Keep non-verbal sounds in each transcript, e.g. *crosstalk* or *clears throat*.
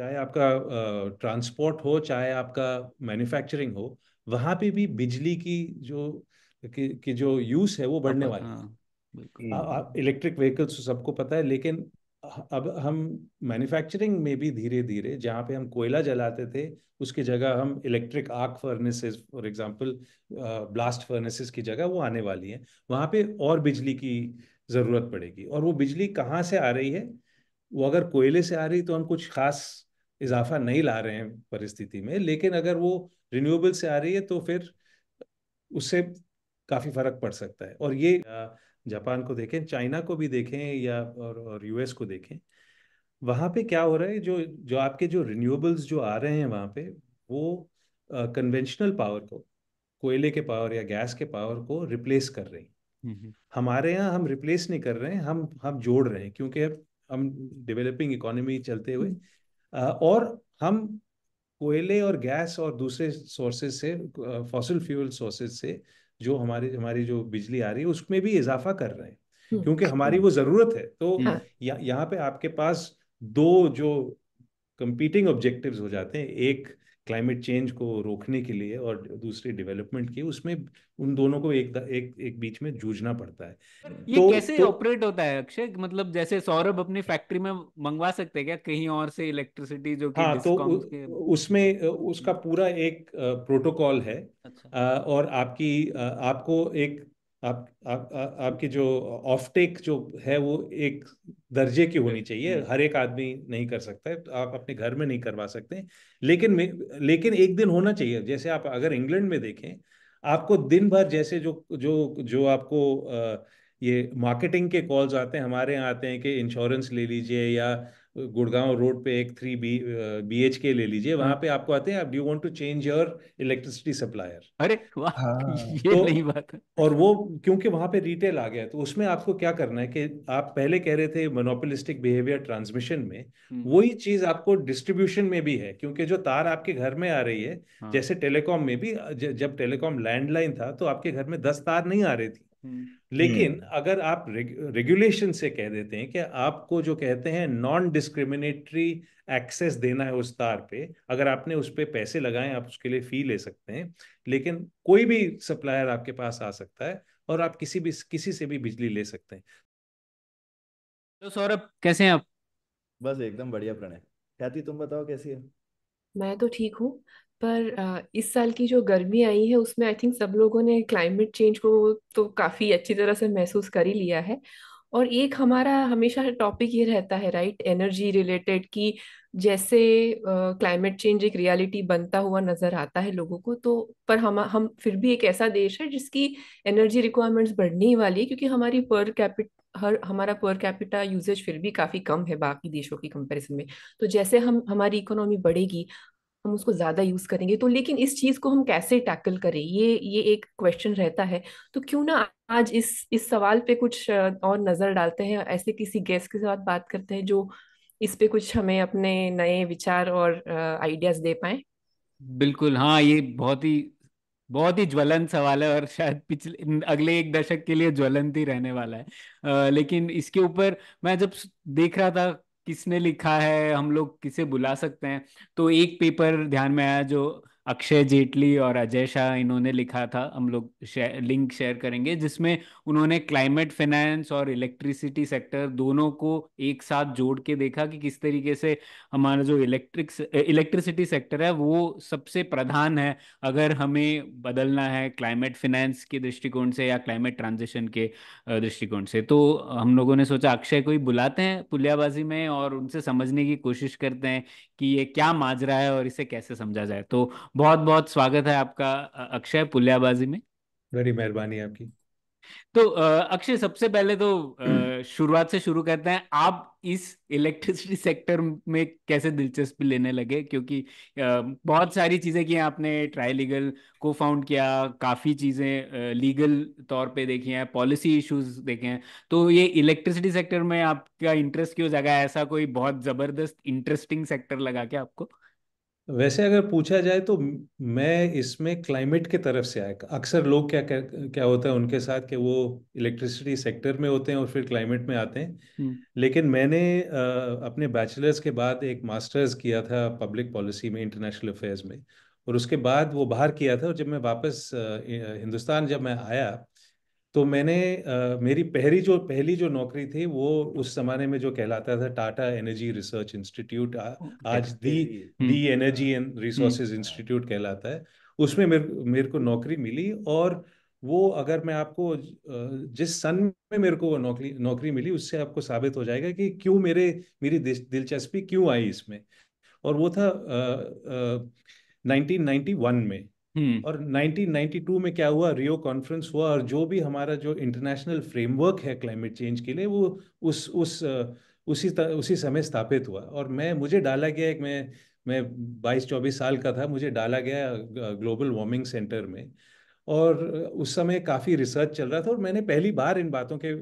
चाहे आपका ट्रांसपोर्ट हो चाहे आपका मैन्युफैक्चरिंग हो वहां पे भी बिजली की जो की, जो यूज है वो हाँ, बढ़ने हाँ, वाली है इलेक्ट्रिक व्हीकल्स तो सबको पता है लेकिन अब हम मैन्युफैक्चरिंग में भी धीरे धीरे जहाँ पे हम कोयला जलाते थे उसकी जगह हम electric arc furnaces for example blast furnaces की जगह वो आने वाली है वहाँ पे और बिजली की ज़रूरत पड़ेगी और वो बिजली कहाँ से आ रही है वो अगर कोयले से आ रही तो हम कुछ खास इजाफा नहीं ला रहे हैं परिस्थिति में लेकिन अगर वो रिन्यूएबल से आ रही है तो फिर उससे काफ़ी फर्क पड़ सकता है और ये जापान को देखें चाइना को भी देखें या और, और यूएस को देखें वहां पे क्या हो रहा है जो जो आपके जो रिन्यूएबल्स जो आ रहे हैं वहां पे वो कन्वेंशनल पावर को कोयले के पावर या गैस के पावर को रिप्लेस कर रही हम्म, हम्म। हमारे यहाँ हम रिप्लेस नहीं कर रहे हैं हम हम जोड़ रहे हैं क्योंकि हम डेवलपिंग इकोनॉमी चलते हुए हम्म। और हम कोयले और गैस और दूसरे सोर्सेज से फॉसिल फ्यूल सोर्सेज से जो हमारी हमारी जो बिजली आ रही है उसमें भी इजाफा कर रहे हैं हम्म, क्योंकि अच्छा। हमारी वो ज़रूरत है तो हाँ। यहाँ पे आपके पास दो जो कंपीटिंग ऑब्जेक्टिव्स हो जाते हैं एक क्लाइमेट चेंज को रोकने के लिए और दूसरी डेवलपमेंट की उसमें उन दोनों को एक एक एक बीच में जूझना पड़ता है ये तो, कैसे तो, ऑपरेट होता है अक्षय मतलब जैसे सौरभ अपनी फैक्ट्री में मंगवा सकते हैं क्या कहीं और से इलेक्ट्रिसिटी जो कि हाँ तो उ, उसमें उसका पूरा एक प्रोटोकॉल है अच्छा। और आपकी आपको एक आप, आप, आ, आपकी जो ऑफ टेक जो है वो एक दर्जे की होनी चाहिए हम्म, हम्म। हर एक आदमी नहीं कर सकता है तो आप अपने घर में नहीं करवा सकते लेकिन लेकिन एक दिन होना चाहिए जैसे आप अगर इंग्लैंड में देखें आपको दिन भर जैसे जो जो जो आपको आ, ये मार्केटिंग के कॉल्स आते हैं हमारे यहाँ आते हैं कि इंश्योरेंस ले लीजिए या गुड़गांव रोड पे एक थ्री बी बी एच के ले लीजिए वहां हाँ। पे आपको आते हैं do want to change your electricity supplier अरे वाह हाँ, ये तो, नहीं बात है और वो क्योंकि वहां पे रिटेल आ गया तो उसमें आपको क्या करना है कि आप पहले कह रहे थे मोनोपोलिस्टिक बिहेवियर ट्रांसमिशन में वही चीज आपको डिस्ट्रीब्यूशन में भी है क्योंकि जो तार आपके घर में आ रही है हाँ। जैसे टेलीकॉम में भी जब टेलीकॉम लैंडलाइन था तो आपके घर में दस तार नहीं आ रही थी लेकिन हम्म। अगर आप रेगुलेशन से कह देते हैं कि आपको जो कहते हैं नॉन डिस्क्रिमिनेटरी एक्सेस देना है उस तार पे अगर आपने उस पर पैसे लगाए आप उसके लिए फी ले सकते हैं लेकिन कोई भी सप्लायर आपके पास आ सकता है और आप किसी भी किसी से भी बिजली ले सकते हैं तो सौरभ कैसे हैं आप बस एकदम बढ़िया प्रणय ख्याति तुम बताओ कैसी है मैं तो ठीक हूँ पर इस साल की जो गर्मी आई है उसमें आई थिंक सब लोगों ने क्लाइमेट चेंज को तो काफ़ी अच्छी तरह से महसूस कर ही लिया है और एक हमारा हमेशा टॉपिक ये रहता है राइट एनर्जी रिलेटेड कि जैसे क्लाइमेट चेंज एक रियलिटी बनता हुआ नज़र आता है लोगों को तो पर हम हम फिर भी एक ऐसा देश है जिसकी एनर्जी रिक्वायरमेंट्स बढ़ने ही वाली है क्योंकि हमारी पर कैपिट हर हमारा पर कैपिटा यूजेज फिर भी काफ़ी कम है बाकी देशों की कंपैरिजन में तो जैसे हम हमारी इकोनॉमी बढ़ेगी हम उसको ज़्यादा यूज़ करेंगे तो लेकिन इस चीज़ को हम कैसे टैकल करें ये ये एक क्वेश्चन रहता है तो क्यों ना आज इस इस सवाल पे कुछ और नज़र डालते हैं ऐसे किसी गेस्ट के साथ बात करते हैं जो इस पे कुछ हमें अपने नए विचार और आइडियाज़ दे पाए बिल्कुल हाँ ये बहुत ही बहुत ही ज्वलंत सवाल है और शायद पिछले अगले एक दशक के लिए ज्वलंत ही रहने वाला है आ, लेकिन इसके ऊपर मैं जब देख रहा था किसने लिखा है हम लोग किसे बुला सकते हैं तो एक पेपर ध्यान में आया जो अक्षय जेटली और अजय शाह इन्होंने लिखा था हम लोग शे, लिंक शेयर करेंगे जिसमें उन्होंने क्लाइमेट फाइनेंस और इलेक्ट्रिसिटी सेक्टर दोनों को एक साथ जोड़ के देखा कि किस तरीके से हमारा जो इलेक्ट्रिक इलेक्ट्रिसिटी सेक्टर है वो सबसे प्रधान है अगर हमें बदलना है क्लाइमेट फाइनेंस के दृष्टिकोण से या क्लाइमेट ट्रांजिशन के दृष्टिकोण से तो हम लोगों ने सोचा अक्षय को ही बुलाते हैं पुलियाबाजी में और उनसे समझने की कोशिश करते हैं कि ये क्या माजरा है और इसे कैसे समझा जाए तो बहुत बहुत स्वागत है आपका अक्षय पुलियाबाजी में बड़ी मेहरबानी आपकी तो अक्षय सबसे पहले तो शुरुआत से शुरू करते हैं आप इस इलेक्ट्रिसिटी सेक्टर में कैसे दिलचस्पी लेने लगे क्योंकि बहुत सारी चीज़ें की आपने ट्राई लीगल को फाउंड किया काफ़ी चीज़ें लीगल तौर पे देखी हैं पॉलिसी इश्यूज देखे हैं तो ये इलेक्ट्रिसिटी सेक्टर में आपका इंटरेस्ट क्यों जगा ऐसा कोई बहुत ज़बरदस्त इंटरेस्टिंग सेक्टर लगा के आपको वैसे अगर पूछा जाए तो मैं इसमें क्लाइमेट के तरफ से आया अक्सर लोग क्या क्या होता है उनके साथ कि वो इलेक्ट्रिसिटी सेक्टर में होते हैं और फिर क्लाइमेट में आते हैं लेकिन मैंने अपने बैचलर्स के बाद एक मास्टर्स किया था पब्लिक पॉलिसी में इंटरनेशनल अफेयर्स में और उसके बाद वो बाहर किया था और जब मैं वापस हिंदुस्तान जब मैं आया तो मैंने आ, मेरी पहली जो पहली जो नौकरी थी वो उस जमाने में जो कहलाता था टाटा एनर्जी रिसर्च इंस्टीट्यूट आज the hmm. The energy and hmm. Resources institute कहलाता है उसमें मेरे मेरे को नौकरी मिली और वो अगर मैं आपको जिस सन में मेरे को वो नौकरी नौकरी मिली उससे आपको साबित हो जाएगा कि क्यों मेरे मेरी दिलचस्पी क्यों आई इसमें और वो था नाइनटीन में हम्म। और 1992 में क्या हुआ रियो कॉन्फ्रेंस हुआ और जो भी हमारा जो इंटरनेशनल फ्रेमवर्क है क्लाइमेट चेंज के लिए वो उस उस उसी उसी समय स्थापित हुआ और मैं मुझे डाला गया एक मैं मैं 22-24 साल का था मुझे डाला गया ग्लोबल वार्मिंग सेंटर में और उस समय काफ़ी रिसर्च चल रहा था और मैंने पहली बार इन बातों के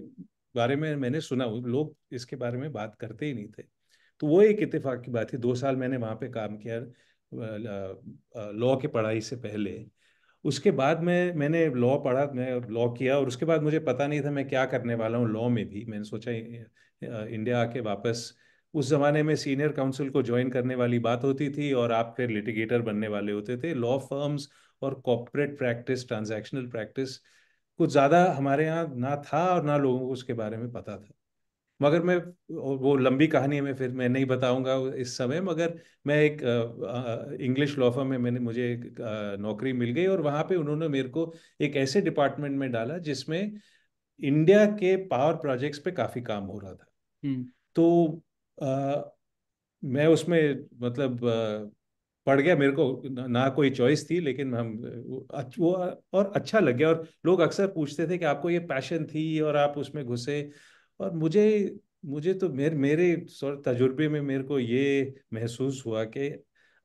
बारे में मैंने सुना लोग इसके बारे में बात करते ही नहीं थे तो वो एक इतफाक की बात थी दो साल मैंने वहाँ पे काम किया हम्म, हम्म। लॉ के पढ़ाई से पहले उसके बाद मैं मैंने लॉ पढ़ा मैं लॉ किया और उसके बाद मुझे पता नहीं था मैं क्या करने वाला हूँ लॉ में भी मैंने सोचा इंडिया आके वापस उस ज़माने में सीनियर काउंसिल को ज्वाइन करने वाली बात होती थी और आप फिर लिटिगेटर बनने वाले होते थे लॉ फर्म्स और कॉपरेट प्रैक्टिस ट्रांजैक्शनल प्रैक्टिस कुछ ज़्यादा हमारे यहाँ ना था और ना लोगों को उसके बारे में पता था मगर मैं वो लंबी कहानी है मैं फिर मैं नहीं बताऊंगा इस समय मगर मैं एक इंग्लिश लॉफर में मैंने मुझे एक नौकरी मिल गई और वहाँ पे उन्होंने मेरे को एक ऐसे डिपार्टमेंट में डाला जिसमें इंडिया के पावर प्रोजेक्ट्स पे काफ़ी काम हो रहा था हम्म। तो आ, मैं उसमें मतलब पढ़ पड़ गया मेरे को ना कोई चॉइस थी लेकिन हम वो और अच्छा लग गया और लोग अक्सर पूछते थे कि आपको ये पैशन थी और आप उसमें घुसे और मुझे मुझे तो मेरे मेरे तजुर्बे में मेरे को ये महसूस हुआ कि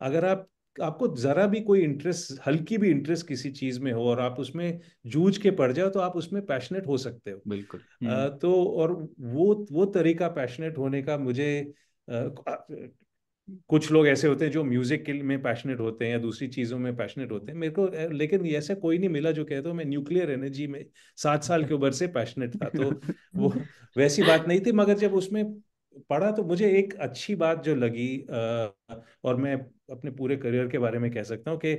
अगर आप आपको ज़रा भी कोई इंटरेस्ट हल्की भी इंटरेस्ट किसी चीज़ में हो और आप उसमें जूझ के पड़ जाओ तो आप उसमें पैशनेट हो सकते हो बिल्कुल हम्म। तो और वो वो तरीका पैशनेट होने का मुझे कुछ लोग ऐसे होते हैं जो म्यूजिक में पैशनेट होते हैं या दूसरी चीज़ों में पैशनेट होते हैं मेरे को लेकिन ऐसा कोई नहीं मिला जो कहते हो तो मैं न्यूक्लियर एनर्जी में सात साल की उम्र से पैशनेट था तो वो *laughs* वैसी बात नहीं थी मगर जब उसमें पढ़ा तो मुझे एक अच्छी बात जो लगी और मैं अपने पूरे करियर के बारे में कह सकता हूँ कि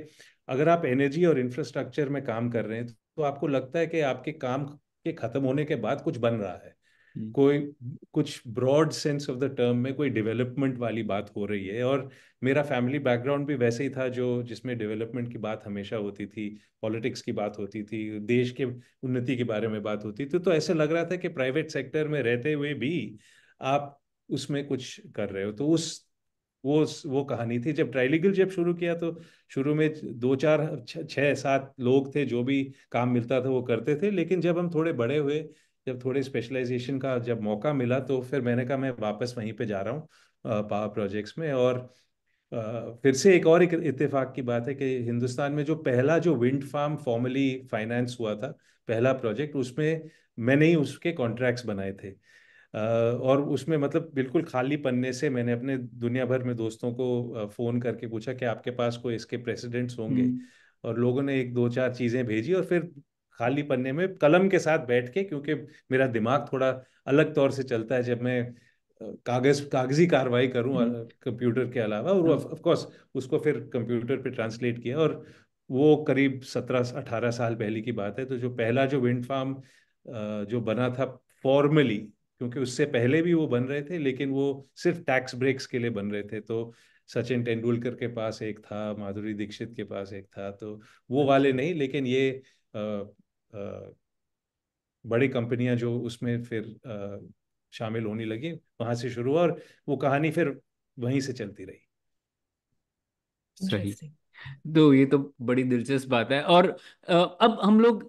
अगर आप एनर्जी और इंफ्रास्ट्रक्चर में काम कर रहे हैं तो आपको लगता है कि आपके काम के ख़त्म होने के बाद कुछ बन रहा है हम्म। कोई कुछ broad sense of the term में कोई डेवलपमेंट वाली बात हो रही है और मेरा फैमिली बैकग्राउंड भी वैसे ही था जो जिसमें डेवलपमेंट की बात हमेशा होती थी पॉलिटिक्स की बात होती थी देश के उन्नति के बारे में बात होती थी तो ऐसे लग रहा था कि प्राइवेट सेक्टर में रहते हुए भी आप उसमें कुछ कर रहे हो तो उस वो वो कहानी थी जब ट्राइलीगल जब शुरू किया तो शुरू में दो चार छः सात लोग थे जो भी काम मिलता था वो करते थे लेकिन जब हम थोड़े बड़े हुए जब थोड़े स्पेशलाइजेशन का जब मौका मिला तो फिर मैंने कहा मैं वापस वहीं पे जा रहा हूँ पावर प्रोजेक्ट्स में और फिर से एक और एक इतफाक की बात है कि हिंदुस्तान में जो पहला जो विंड फार्म फॉर्मली फाइनेंस हुआ था पहला प्रोजेक्ट उसमें मैंने ही उसके कॉन्ट्रैक्ट्स बनाए थे और उसमें मतलब बिल्कुल खाली पन्ने से मैंने अपने दुनिया भर में दोस्तों को फ़ोन करके पूछा कि आपके पास कोई इसके प्रेसिडेंट्स होंगे हम्म। और लोगों ने एक दो चार चीज़ें भेजी और फिर खाली पन्ने में कलम के साथ बैठ के क्योंकि मेरा दिमाग थोड़ा अलग तौर से चलता है जब मैं कागज कागजी कार्रवाई करूं हम्म। कंप्यूटर के अलावा और ऑफ कोर्स हम्म। उसको फिर कंप्यूटर पे ट्रांसलेट किया और वो करीब सत्रह अठारह साल पहले की बात है तो जो पहला जो विंड फार्म जो बना था फॉर्मली क्योंकि उससे पहले भी वो बन रहे थे लेकिन वो सिर्फ टैक्स ब्रेक्स के लिए बन रहे थे तो सचिन तेंदुलकर के पास एक था माधुरी दीक्षित के पास एक था तो वो हम्म। वाले नहीं लेकिन ये बड़ी कंपनियां जो उसमें फिर शामिल होने लगी वहां से शुरू हुआ और वो कहानी फिर वहीं से चलती रही सही तो ये तो बड़ी दिलचस्प बात है और अब हम लोग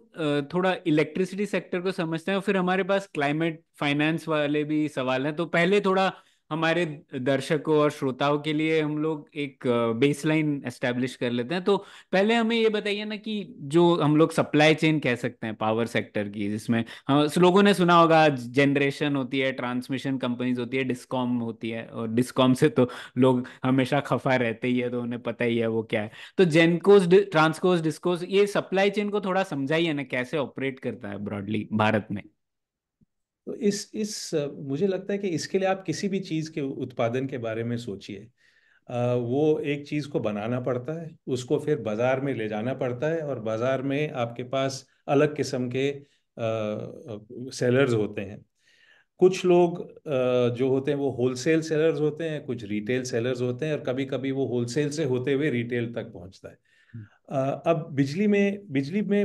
थोड़ा इलेक्ट्रिसिटी सेक्टर को समझते हैं और फिर हमारे पास क्लाइमेट फाइनेंस वाले भी सवाल हैं तो पहले थोड़ा हमारे दर्शकों और श्रोताओं के लिए हम लोग एक बेसलाइन एस्टेब्लिश कर लेते हैं तो पहले हमें ये बताइए ना कि जो हम लोग सप्लाई चेन कह सकते हैं पावर सेक्टर की जिसमें हम लोगों ने सुना होगा जनरेशन होती है ट्रांसमिशन कंपनीज होती है डिस्कॉम होती है और डिस्कॉम से तो लोग हमेशा खफा रहते ही है तो उन्हें पता ही है वो क्या है तो जेनकोस ट्रांसकोस डिस्कोस ये सप्लाई चेन को थोड़ा समझाइए ना कैसे ऑपरेट करता है ब्रॉडली भारत में तो इस इस मुझे लगता है कि इसके लिए आप किसी भी चीज़ के उत्पादन के बारे में सोचिए वो एक चीज़ को बनाना पड़ता है उसको फिर बाज़ार में ले जाना पड़ता है और बाज़ार में आपके पास अलग किस्म के सेलर्स होते हैं कुछ लोग जो होते हैं वो होलसेल सेलर्स होते हैं कुछ रिटेल सेलर्स होते हैं और कभी कभी वो होलसेल से होते हुए रिटेल तक पहुंचता है अब बिजली में बिजली में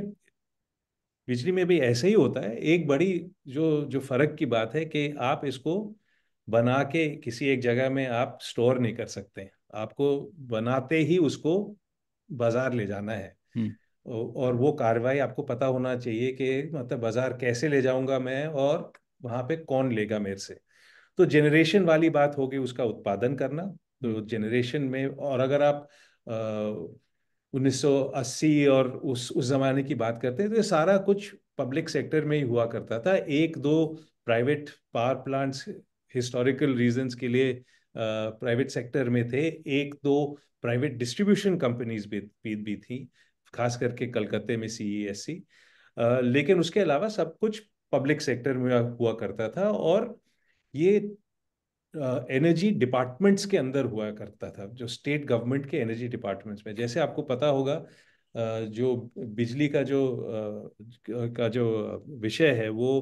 बिजली में भी ऐसे ही होता है एक बड़ी जो जो फर्क की बात है कि आप इसको बना के किसी एक जगह में आप स्टोर नहीं कर सकते आपको बनाते ही उसको बाजार ले जाना है और वो कार्रवाई आपको पता होना चाहिए कि मतलब बाजार कैसे ले जाऊंगा मैं और वहां पे कौन लेगा मेरे से तो जेनरेशन वाली बात होगी उसका उत्पादन करना तो जेनरेशन में और अगर आप 1980 और उस उस ज़माने की बात करते हैं तो ये सारा कुछ पब्लिक सेक्टर में ही हुआ करता था एक दो private power plants historical reasons के लिए प्राइवेट सेक्टर में थे एक दो प्राइवेट डिस्ट्रीब्यूशन कंपनीज भी, भी भी थी खास करके कलकत्ते में सी e लेकिन उसके अलावा सब कुछ पब्लिक सेक्टर में हुआ करता था और ये एनर्जी डिपार्टमेंट्स के अंदर हुआ करता था जो स्टेट गवर्नमेंट के एनर्जी डिपार्टमेंट्स में जैसे आपको पता होगा जो बिजली का जो का जो विषय है वो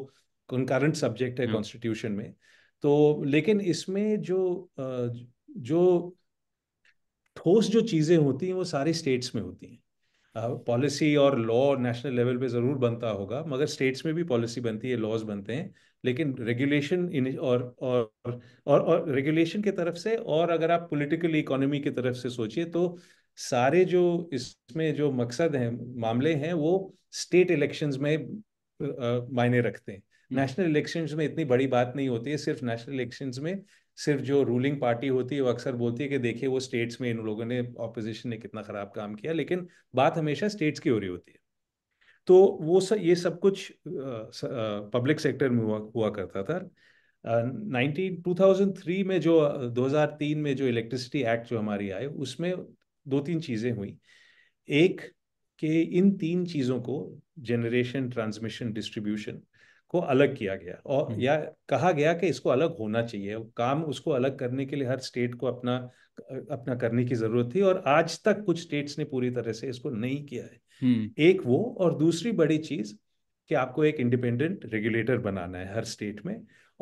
कंकारंट सब्जेक्ट है कॉन्स्टिट्यूशन हम्म। में तो लेकिन इसमें जो जो ठोस जो चीज़ें होती हैं वो सारे स्टेट्स में होती हैं पॉलिसी और लॉ नेशनल लेवल पे ज़रूर बनता होगा मगर स्टेट्स में भी पॉलिसी बनती है लॉज बनते हैं लेकिन रेगुलेशन और और और और रेगुलेशन की तरफ से और अगर आप पॉलिटिकल इकोनॉमी की तरफ से सोचिए तो सारे जो इसमें जो मकसद हैं मामले हैं वो स्टेट इलेक्शंस में मायने रखते हैं नेशनल हम्म। इलेक्शंस में इतनी बड़ी बात नहीं होती है सिर्फ नेशनल इलेक्शंस में सिर्फ जो रूलिंग पार्टी होती है वो अक्सर बोलती है कि देखिए वो स्टेट्स में इन लोगों ने ऑपोजिशन ने कितना खराब काम किया लेकिन बात हमेशा स्टेट्स की हो रही होती है तो वो सब ये सब कुछ पब्लिक सेक्टर में हुआ हुआ करता था नाइनटीन टू थाउजेंड थ्री में जो दो हज़ार तीन में जो इलेक्ट्रिसिटी एक्ट जो हमारी आए उसमें दो तीन चीज़ें हुई एक कि इन तीन चीज़ों को जनरेशन ट्रांसमिशन डिस्ट्रीब्यूशन को अलग किया गया और हम्म। या कहा गया कि इसको अलग होना चाहिए काम उसको अलग करने के लिए हर स्टेट को अपना अपना करने की जरूरत थी और आज तक कुछ स्टेट्स ने पूरी तरह से इसको नहीं किया है हम्म। एक वो और दूसरी बड़ी चीज कि आपको एक इंडिपेंडेंट रेगुलेटर बनाना है हर स्टेट में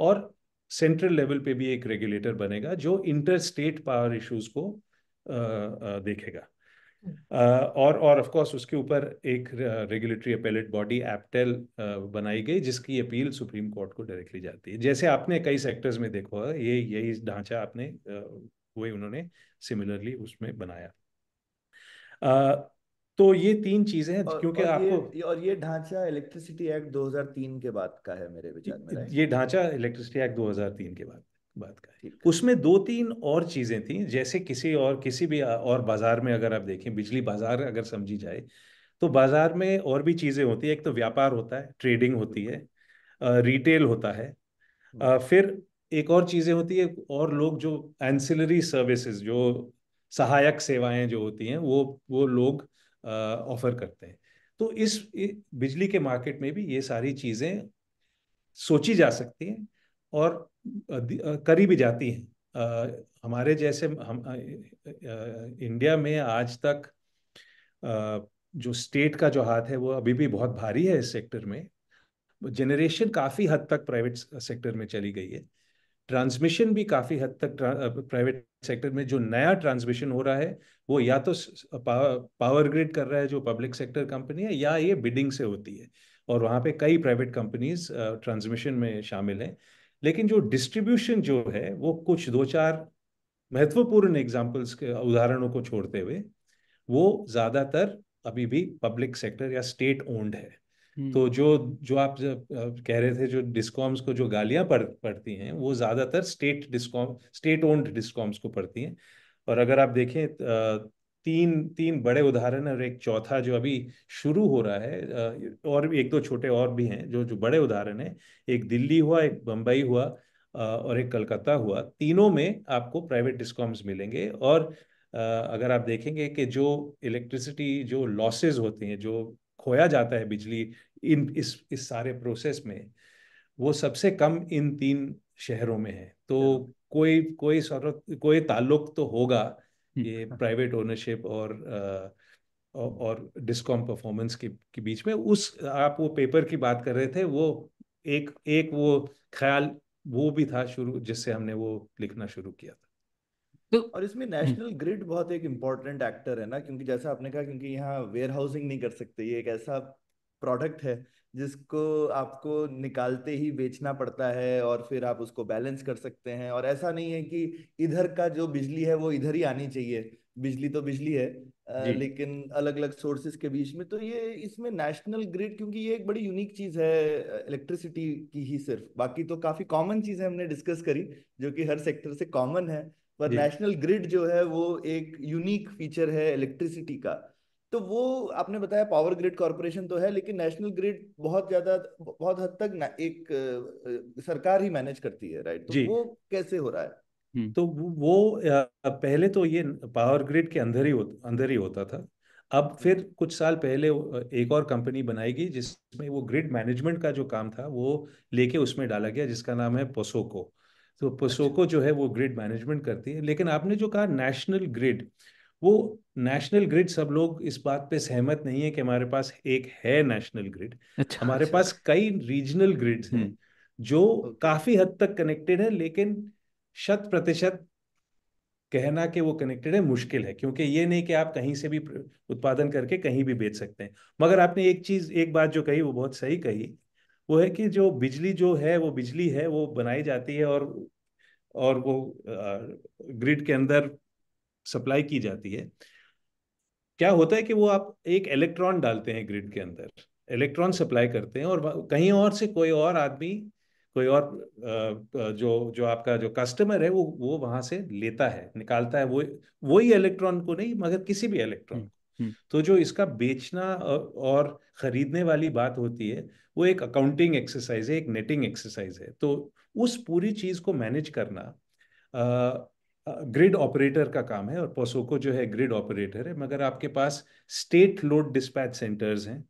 और सेंट्रल लेवल पे भी एक रेगुलेटर बनेगा जो इंटर स्टेट पावर इश्यूज को आ, आ, देखेगा और और ऑफ कोर्स उसके ऊपर एक रेगुलेटरी अपेलेट बॉडी एप्टेल बनाई गई जिसकी अपील सुप्रीम कोर्ट को डायरेक्टली जाती है जैसे आपने कई सेक्टर्स में देखो ये यही ढांचा आपने वही उन्होंने सिमिलरली उसमें बनाया तो ये तीन चीजें हैं क्योंकि आपको ये, और ये ढांचा इलेक्ट्रिसिटी एक्ट 2003 के बाद का है मेरे विचार में ये ढांचा इलेक्ट्रिसिटी एक्ट 2003 के बाद बात का उसमें दो तीन और चीज़ें थी जैसे किसी और किसी भी और बाजार में अगर आप देखें बिजली बाजार अगर समझी जाए तो बाजार में और भी चीज़ें होती है एक तो व्यापार होता है ट्रेडिंग होती है रिटेल होता है फिर एक और चीज़ें होती है और लोग जो एंसिलरी सर्विसेज जो सहायक सेवाएं जो होती हैं वो वो लोग ऑफर करते हैं तो इस बिजली के मार्केट में भी ये सारी चीज़ें सोची जा सकती हैं और करी भी जाती हैं हमारे जैसे हम इंडिया में आज तक जो स्टेट का जो हाथ है वो अभी भी बहुत भारी है इस सेक्टर में जनरेशन काफ़ी हद तक प्राइवेट सेक्टर में चली गई है ट्रांसमिशन भी काफ़ी हद तक प्राइवेट सेक्टर में जो नया ट्रांसमिशन हो रहा है वो या तो पावर ग्रिड कर रहा है जो पब्लिक सेक्टर कंपनी है या ये बिडिंग से होती है और वहाँ पे कई प्राइवेट कंपनीज ट्रांसमिशन में शामिल हैं लेकिन जो डिस्ट्रीब्यूशन जो है वो कुछ दो चार महत्वपूर्ण एग्जाम्पल्स के उदाहरणों को छोड़ते हुए वो ज़्यादातर अभी भी पब्लिक सेक्टर या स्टेट ओन्ड है हम्म। तो जो जो आप कह रहे थे जो डिस्कॉम्स को जो गालियां पड़ पड़ती हैं वो ज़्यादातर state discom state owned discoms को पड़ती हैं और अगर आप देखें तीन तीन बड़े उदाहरण और एक चौथा जो अभी शुरू हो रहा है और भी एक दो छोटे और भी हैं जो जो बड़े उदाहरण हैं एक दिल्ली हुआ एक बम्बई हुआ और एक कलकत्ता हुआ तीनों में आपको प्राइवेट डिस्कॉम्स मिलेंगे और अगर आप देखेंगे कि जो इलेक्ट्रिसिटी जो लॉसेज होती हैं जो खोया जाता है बिजली इन इस इस सारे प्रोसेस में वो सबसे कम इन तीन शहरों में है तो कोई कोई कोई ताल्लुक तो होगा ये प्राइवेट ओनरशिप और और डिस्कॉम परफॉर्मेंस के, के बीच में उस आप वो पेपर की बात कर रहे थे वो एक एक वो ख्याल वो भी था शुरू जिससे हमने वो लिखना शुरू किया था तो और इसमें हम्म। नेशनल ग्रिड बहुत एक इम्पोर्टेंट एक्टर है ना क्योंकि जैसा आपने कहा क्योंकि यहाँ वेयर हाउसिंग नहीं कर सकते ये एक ऐसा प्रोडक्ट है जिसको आपको निकालते ही बेचना पड़ता है और फिर आप उसको बैलेंस कर सकते हैं और ऐसा नहीं है कि इधर का जो बिजली है वो इधर ही आनी चाहिए बिजली तो बिजली है लेकिन अलग अलग सोर्सेस के बीच में तो ये इसमें नेशनल ग्रिड क्योंकि ये एक बड़ी यूनिक चीज है इलेक्ट्रिसिटी की ही सिर्फ बाकी तो काफी कॉमन है हमने डिस्कस करी जो कि हर सेक्टर से कॉमन है पर नेशनल ग्रिड जो है वो एक यूनिक फीचर है इलेक्ट्रिसिटी का तो वो आपने बताया पावर ग्रिड कॉरपोरेशन तो है लेकिन नेशनल ग्रिड बहुत ज्यादा बहुत हद तक एक सरकार ही मैनेज करती है राइट तो वो कैसे हो रहा है हम्म, तो वो पहले तो ये पावर ग्रिड के अंदर ही अंदर ही होता था अब हम्म। फिर कुछ साल पहले एक और कंपनी बनाएगी जिसमें वो ग्रिड मैनेजमेंट का जो काम था वो लेके उसमें डाला गया जिसका नाम है पोसोको तो पोसोको अच्छा। जो है वो ग्रिड मैनेजमेंट करती है लेकिन आपने जो कहा नेशनल ग्रिड वो नेशनल ग्रिड सब लोग इस बात पे सहमत नहीं है कि हमारे पास एक है नेशनल ग्रिड अच्छा, हमारे अच्छा। पास कई रीजनल ग्रिड्स हैं हम्म। जो काफी हद तक कनेक्टेड है लेकिन शत प्रतिशत कहना कि वो कनेक्टेड है मुश्किल है क्योंकि ये नहीं कि आप कहीं से भी उत्पादन करके कहीं भी बेच सकते हैं मगर आपने एक चीज एक बात जो कही वो बहुत सही कही वो है कि जो बिजली जो है वो बिजली है वो बनाई जाती है और और वो ग्रिड के अंदर सप्लाई की जाती है क्या होता है कि वो आप एक इलेक्ट्रॉन डालते हैं ग्रिड के अंदर इलेक्ट्रॉन सप्लाई करते हैं और कहीं और से कोई और आदमी कोई और जो जो आपका जो कस्टमर है वो वो वहां से लेता है निकालता है वो वही इलेक्ट्रॉन को नहीं मगर किसी भी इलेक्ट्रॉन हम्म, हम्म। तो जो इसका बेचना और खरीदने वाली बात होती है वो एक अकाउंटिंग एक्सरसाइज है एक नेटिंग एक्सरसाइज है तो उस पूरी चीज को मैनेज करना ग्रिड ऑपरेटर का काम है और पोसोको जो है ग्रिड ऑपरेटर है मगर आपके पास स्टेट लोड डिस्पैच सेंटर्स हैं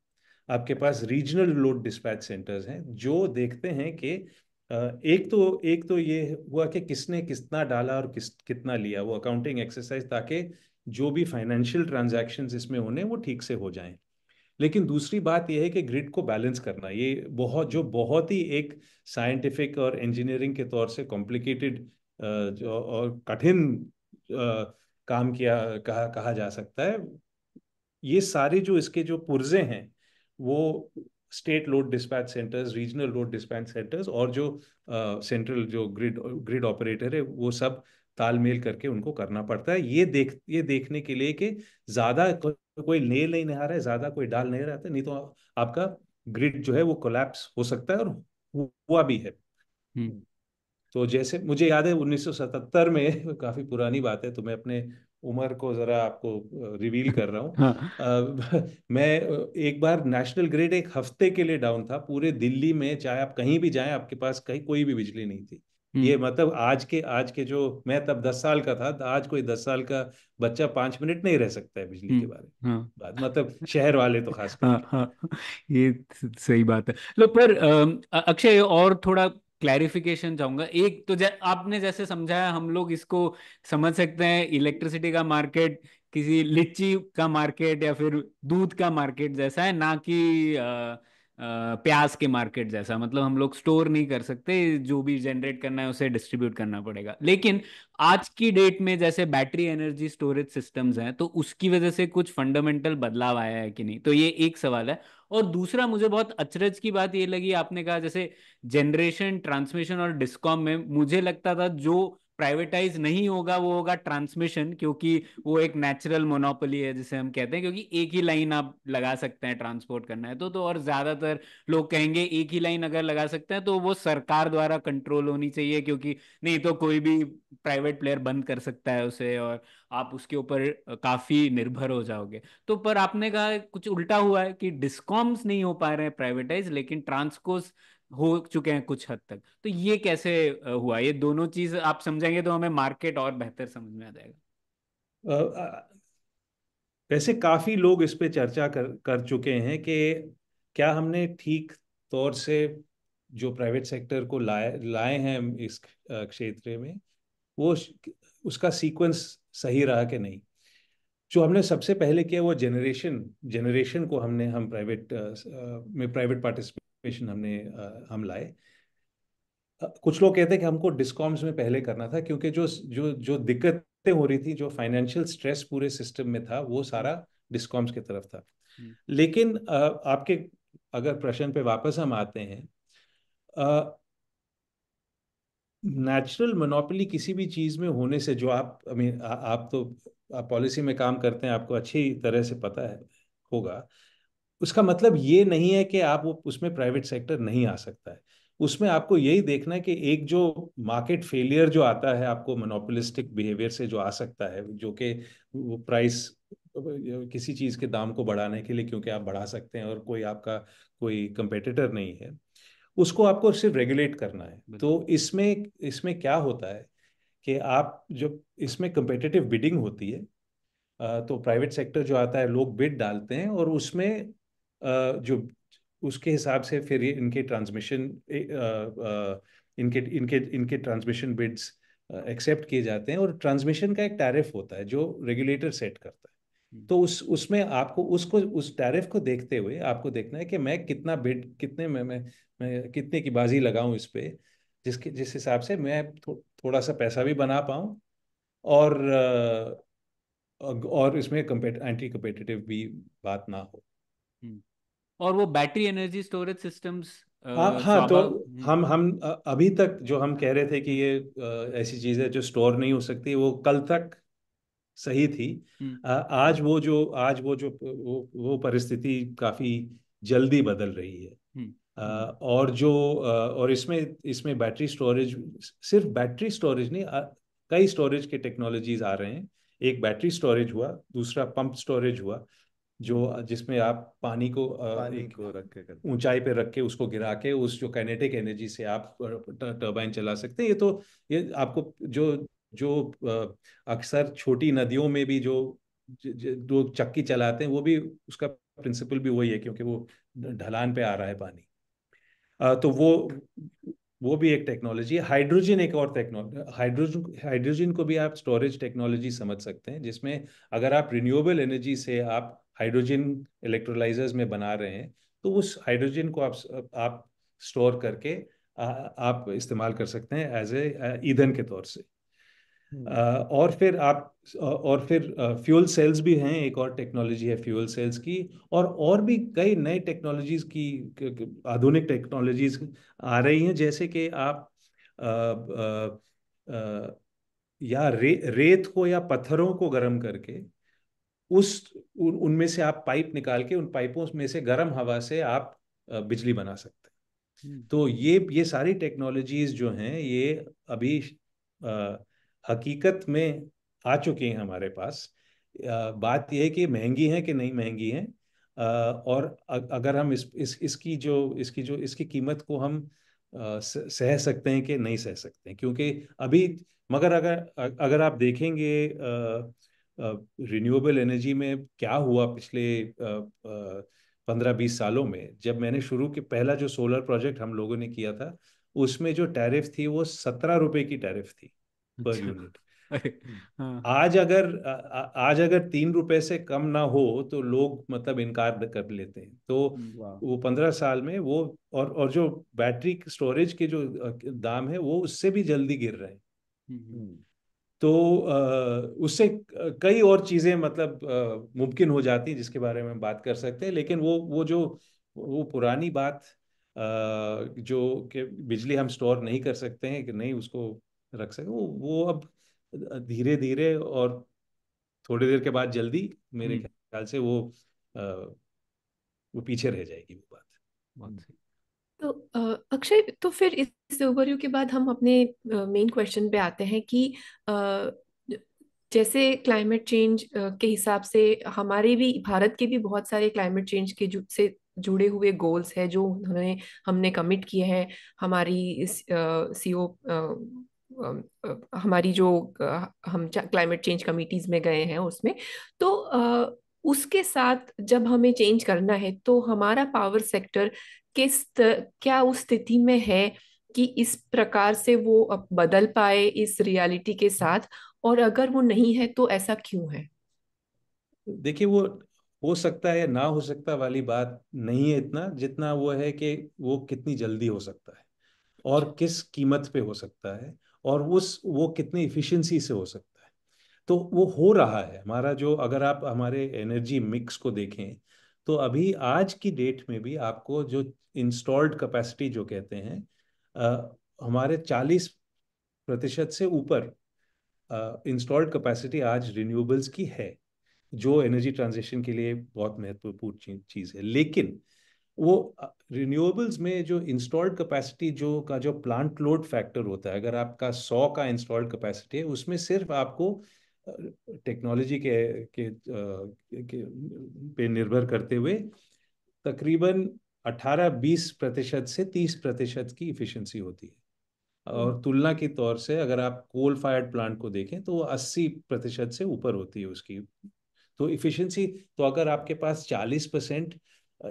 आपके पास रीजनल लोड डिस्पैच सेंटर्स हैं जो देखते हैं कि एक तो एक तो ये हुआ कि किसने कितना डाला और किस कितना लिया वो अकाउंटिंग एक्सरसाइज ताकि जो भी फाइनेंशियल ट्रांजेक्शन इसमें होने वो ठीक से हो जाएं लेकिन दूसरी बात यह है कि ग्रिड को बैलेंस करना ये बहुत जो बहुत ही एक साइंटिफिक और इंजीनियरिंग के तौर से कॉम्प्लिकेटेड जो और कठिन काम किया कहा कहा जा सकता है ये सारे जो इसके जो पुर्जे हैं वो state load dispatch centres regional load dispatch centres और जो सेंट्रल जो ग्रिड ग्रिड ऑपरेटर है वो सब तालमेल करके उनको करना पड़ता है ये देख ये देखने के लिए कि ज़्यादा को, कोई नेल नहीं नहा रहा है ज़्यादा कोई डाल नहीं रहा था नहीं तो आपका ग्रिड जो है वो कोलैप्स हो सकता है और हुआ भी है तो जैसे मुझे याद है 1977 में *laughs* काफी पुरानी बात है तो मैं अपने उम्र को जरा आपको रिवील कर रहा हूँ हाँ। *laughs* मैं एक बार नेशनल ग्रिड एक हफ्ते के लिए डाउन था पूरे दिल्ली में चाहे आप कहीं भी जाएं आपके पास कहीं कोई भी बिजली नहीं थी हम्म। ये मतलब आज के आज के जो मैं तब दस साल का था आज कोई दस साल का बच्चा पांच मिनट नहीं रह सकता है बिजली के हम्म, बारे हाँ। मतलब शहर वाले तो खास हाँ, हाँ, हाँ, ये सही बात है लो पर अक्षय और थोड़ा क्लैरिफिकेशन चाहूंगा एक तो जै, आपने जैसे समझाया हम लोग इसको समझ सकते हैं इलेक्ट्रिसिटी का मार्केट किसी लीची का मार्केट या फिर दूध का मार्केट जैसा है ना कि आ, प्याज के मार्केट जैसा मतलब हम लोग स्टोर नहीं कर सकते जो भी जनरेट करना है उसे डिस्ट्रीब्यूट करना पड़ेगा लेकिन आज की डेट में जैसे बैटरी एनर्जी स्टोरेज सिस्टम्स हैं तो उसकी वजह से कुछ फंडामेंटल बदलाव आया है कि नहीं तो ये एक सवाल है और दूसरा मुझे बहुत अचरज की बात ये लगी आपने कहा जैसे जनरेशन ट्रांसमिशन और डिस्कॉम में मुझे लगता था जो प्राइवेटाइज नहीं होगा वो होगा ट्रांसमिशन क्योंकि वो एक नेचुरल मोनोपोली है जिसे हम कहते हैं क्योंकि एक ही लाइन आप लगा सकते हैं ट्रांसपोर्ट करना है तो तो और ज़्यादातर लोग कहेंगे एक ही लाइन अगर लगा सकते हैं तो वो सरकार द्वारा कंट्रोल होनी चाहिए क्योंकि नहीं तो कोई भी प्राइवेट प्लेयर बंद कर सकता है उसे और आप उसके ऊपर काफ़ी निर्भर हो जाओगे तो पर आपने कहा कुछ उल्टा हुआ है कि डिस्कॉम्स नहीं हो पा रहे हैं प्राइवेटाइज लेकिन ट्रांसकोस हो चुके हैं कुछ हद तक तो ये कैसे हुआ ये दोनों चीज आप समझेंगे तो हमें मार्केट और बेहतर समझ में आ जाएगा वैसे काफी लोग इस पे चर्चा कर कर चुके हैं कि क्या हमने ठीक तौर से जो प्राइवेट सेक्टर को लाए लाए हैं इस क्षेत्र में वो उसका सीक्वेंस सही रहा कि नहीं जो हमने सबसे पहले किया वो जनरेशन जनरेशन को हमने हम प्राइवेट में प्राइवेट पार्टिसिपेट पेशेंट हमने आ, हम लाए कुछ लोग कहते हैं कि हमको डिस्कॉम्स में पहले करना था क्योंकि जो जो जो दिक्कतें हो रही थी जो फाइनेंशियल स्ट्रेस पूरे सिस्टम में था वो सारा डिस्कॉम्स की तरफ था हम्म। लेकिन आ, आपके अगर प्रश्न पे वापस हम आते हैं नेचुरल मोनोपोली किसी भी चीज़ में होने से जो आप आई मीन आप तो आप पॉलिसी में काम करते हैं आपको अच्छी तरह से पता है होगा उसका मतलब ये नहीं है कि आप वो उसमें प्राइवेट सेक्टर नहीं आ सकता है उसमें आपको यही देखना है कि एक जो मार्केट फेलियर जो आता है आपको मोनोपोलिस्टिक बिहेवियर से जो आ सकता है जो कि वो प्राइस किसी चीज़ के दाम को बढ़ाने के लिए क्योंकि आप बढ़ा सकते हैं और कोई आपका कोई कंपेटिटर नहीं है उसको आपको सिर्फ रेगुलेट करना है तो इसमें इसमें क्या होता है कि आप जब इसमें कंपेटिटिव बिडिंग होती है तो प्राइवेट सेक्टर जो आता है लोग बिड डालते हैं और उसमें जो उसके हिसाब से फिर ये इनके ट्रांसमिशन इनके इनके इनके ट्रांसमिशन बिड्स एक्सेप्ट किए जाते हैं और ट्रांसमिशन का एक टैरिफ होता है जो रेगुलेटर सेट करता है हम्म। तो उस उसमें आपको उसको उस टैरिफ को देखते हुए आपको देखना है कि मैं कितना बिड कितने में मैं मैं कितने की बाजी लगाऊं इस पे जिसके जिस हिसाब से मैं थो, थोड़ा सा पैसा भी बना पाऊं और और इसमें एंटी कम्पिटिटिव भी बात ना हो हम्म। और वो बैटरी एनर्जी स्टोरेज सिस्टम्स हाँ हाँ तो हम्म। हम हम अभी तक जो हम कह रहे थे कि ये ऐसी चीज है जो स्टोर नहीं हो सकती वो कल तक सही थी हम्म। आज वो जो आज वो जो वो, वो परिस्थिति काफी जल्दी बदल रही है हम्म। और जो और इसमें इसमें बैटरी स्टोरेज सिर्फ बैटरी स्टोरेज नहीं कई स्टोरेज के टेक्नोलॉजीज आ रहे हैं एक बैटरी स्टोरेज हुआ दूसरा पंप स्टोरेज हुआ जो जिसमें आप पानी को ऊंचाई पर रख के उसको गिरा के उस जो कैनेटिक एनर्जी से आप टर्बाइन चला सकते हैं ये तो ये आपको जो जो अक्सर छोटी नदियों में भी जो जो चक्की चलाते हैं वो भी उसका प्रिंसिपल भी वही है क्योंकि वो ढलान पे आ रहा है पानी तो वो वो भी एक टेक्नोलॉजी है हाइड्रोजन एक और टेक्नोलॉजी हाइड्रोजन हाइड्रोजन को भी आप स्टोरेज टेक्नोलॉजी समझ सकते हैं जिसमें अगर आप रिन्यूएबल एनर्जी से आप हाइड्रोजन इलेक्ट्रोलाइजर्स में बना रहे हैं तो उस हाइड्रोजन को आप आप स्टोर करके आ, आप इस्तेमाल कर सकते हैं एज ए ईंधन के तौर से हम्म। आ, और फिर आप और फिर फ्यूल सेल्स भी हैं एक और टेक्नोलॉजी है फ्यूल सेल्स की और और भी कई नए टेक्नोलॉजीज की आधुनिक टेक्नोलॉजीज आ रही हैं जैसे कि आप आ, आ, आ, या रे, रेत को या पत्थरों को गर्म करके उस उनमें से आप पाइप निकाल के उन पाइपों में से गर्म हवा से आप बिजली बना सकते हैं हम्म। तो ये ये सारी टेक्नोलॉजीज जो हैं ये अभी आ, हकीकत में आ चुके हैं हमारे पास आ, बात यह है कि महंगी है कि नहीं महंगी है आ, और अगर हम इस, इस इसकी जो इसकी जो इसकी कीमत को हम आ, सह सकते हैं कि नहीं सह सकते हैं क्योंकि अभी मगर अगर अगर आप देखेंगे आ, रिन्यूएबल एनर्जी में क्या हुआ पिछले पंद्रह बीस सालों में जब मैंने शुरू के पहला जो सोलर प्रोजेक्ट हम लोगों ने किया था उसमें जो टैरिफ थी वो सत्रह रुपए की टैरिफ थी पर अच्छा। *laughs* यूनिट हाँ। आज अगर आज अगर तीन रुपए से कम ना हो तो लोग मतलब इनकार कर लेते हैं तो वो पंद्रह साल में वो और और जो बैटरी स्टोरेज के जो दाम है वो उससे भी जल्दी गिर रहे हैं हम्म, हम्म। हम्म। तो उससे कई और चीज़ें मतलब मुमकिन हो जाती हैं जिसके बारे में बात कर सकते हैं लेकिन वो वो जो वो पुरानी बात जो कि बिजली हम स्टोर नहीं कर सकते हैं कि नहीं उसको रख सकते वो वो अब धीरे धीरे और थोड़ी देर के बाद जल्दी मेरे ख्याल से वो वो पीछे रह जाएगी वो बात बहुत सही तो अक्षय तो फिर इस ओवरव्यू के बाद हम अपने मेन क्वेश्चन पे आते हैं कि जैसे क्लाइमेट चेंज के हिसाब से हमारे भी भारत के भी बहुत सारे क्लाइमेट चेंज के जु, से जुड़े हुए गोल्स हैं जो उन्होंने हमने कमिट किए हैं हमारी सी हमारी जो हम क्लाइमेट चेंज कमिटीज में गए हैं उसमें तो उसके साथ जब हमें चेंज करना है तो हमारा पावर सेक्टर किस क्या उस स्थिति में है कि इस प्रकार से वो बदल पाए इस रियलिटी के साथ और अगर वो नहीं है तो ऐसा क्यों है देखिए वो हो सकता है या ना हो सकता वाली बात नहीं है इतना जितना वो है कि वो कितनी जल्दी हो सकता है और किस कीमत पे हो सकता है और उस वो कितनी इफिशेंसी से हो सकता है तो वो हो रहा है हमारा जो अगर आप हमारे एनर्जी मिक्स को देखें तो अभी आज की डेट में भी आपको जो इंस्टॉल्ड कैपेसिटी जो कहते हैं आ, हमारे 40 प्रतिशत से ऊपर इंस्टॉल्ड कैपेसिटी आज रिन्यूएबल्स की है जो एनर्जी ट्रांजिशन के लिए बहुत महत्वपूर्ण चीज़ है लेकिन वो रिन्यूएबल्स में जो इंस्टॉल्ड कैपेसिटी जो का जो प्लांट लोड फैक्टर होता है अगर आपका सौ का इंस्टॉल्ड कैपेसिटी है उसमें सिर्फ आपको टेक्नोलॉजी के के, के पे निर्भर करते हुए तकरीबन 18-20 प्रतिशत से 30 प्रतिशत की इफिशेंसी होती है और हम्म। तुलना के तौर से अगर आप कोल फायर्ड प्लांट को देखें तो वो 80 प्रतिशत से ऊपर होती है उसकी तो इफिशियंसी तो अगर आपके पास 40 परसेंट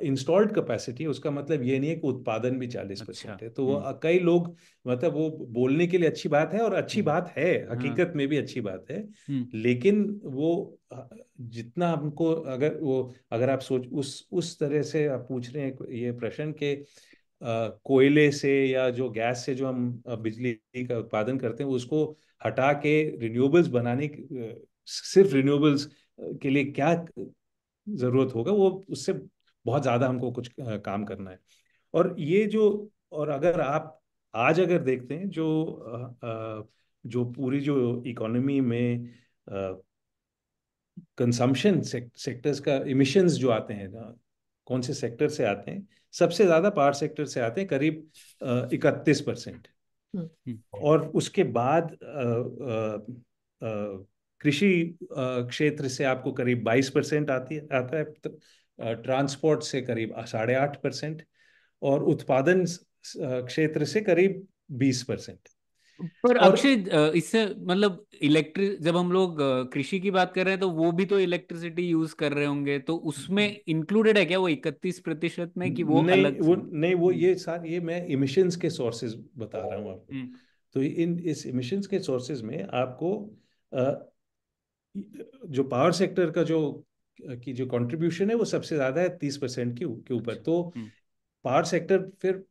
इंस्टॉल्ड कैपेसिटी है उसका मतलब ये नहीं है कि उत्पादन भी चालीस परसेंट अच्छा, है तो वो हम्म। कई लोग मतलब वो बोलने के लिए अच्छी बात है और अच्छी हम्म। बात है हाँ। हकीकत में भी अच्छी बात है हम्म। लेकिन वो जितना हमको अगर वो अगर आप सोच उस उस तरह से आप पूछ रहे हैं ये प्रश्न के कोयले से या जो गैस से जो हम बिजली का उत्पादन करते हैं उसको हटा के रिन्यूएबल्स बनाने सिर्फ रिन्यूएबल्स के लिए क्या जरूरत होगा वो उससे बहुत ज़्यादा हमको कुछ काम करना है और ये जो और अगर आप आज अगर देखते हैं जो जो पूरी जो इकोनॉमी में कंजम्पशन सेक्टर्स का इमिशंस जो आते हैं कौन से सेक्टर से आते हैं सबसे ज़्यादा पावर सेक्टर से आते हैं करीब इकतीस परसेंट हम्म। और उसके बाद कृषि क्षेत्र से आपको करीब 22 परसेंट आती आता है ट्रांसपोर्ट से करीब साढ़े आठ परसेंट और उत्पादन क्षेत्र से करीब बीस परसेंट पर अक्षय इससे मतलब इलेक्ट्रिक जब हम लोग कृषि की बात कर रहे हैं तो वो भी तो इलेक्ट्रिसिटी यूज कर रहे होंगे तो उसमें इंक्लूडेड हम्म। है क्या वो इकतीस प्रतिशत में कि वो नहीं, अलग वो नहीं वो हम्म। ये सार ये मैं इमिशंस के सोर्सेज बता रहा हूँ आपको हम्म। तो इन इस इमिशंस के सोर्सेज में आपको जो पावर सेक्टर का जो की जो कंट्रीब्यूशन है वो सबसे ज्यादा है तीस परसेंट के ऊपर अच्छा। तो पावर हम्म। सेक्टर फिर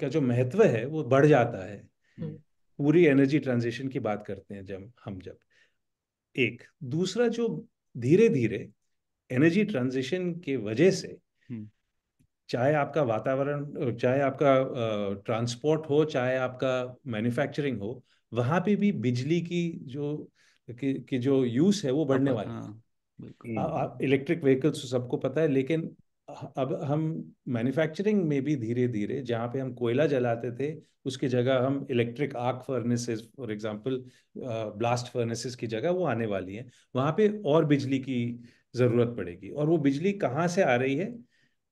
का जो महत्व है वो बढ़ जाता है हम्म। पूरी एनर्जी ट्रांजिशन की बात करते हैं जब हम जब एक दूसरा जो धीरे धीरे एनर्जी ट्रांजिशन के वजह से हम्म। चाहे आपका वातावरण चाहे आपका ट्रांसपोर्ट हो चाहे आपका मैन्युफैक्चरिंग हो वहां पे भी बिजली की जो की की जो यूज है वो बढ़ने वाली हाँ। है इलेक्ट्रिक व्हीकल्स तो सबको पता है लेकिन अब हम मैन्युफैक्चरिंग में भी धीरे धीरे जहाँ पे हम कोयला जलाते थे उसकी जगह हम electric arc furnaces for example blast furnaces की जगह वो आने वाली है वहाँ पे और बिजली की ज़रूरत पड़ेगी और वो बिजली कहाँ से आ रही है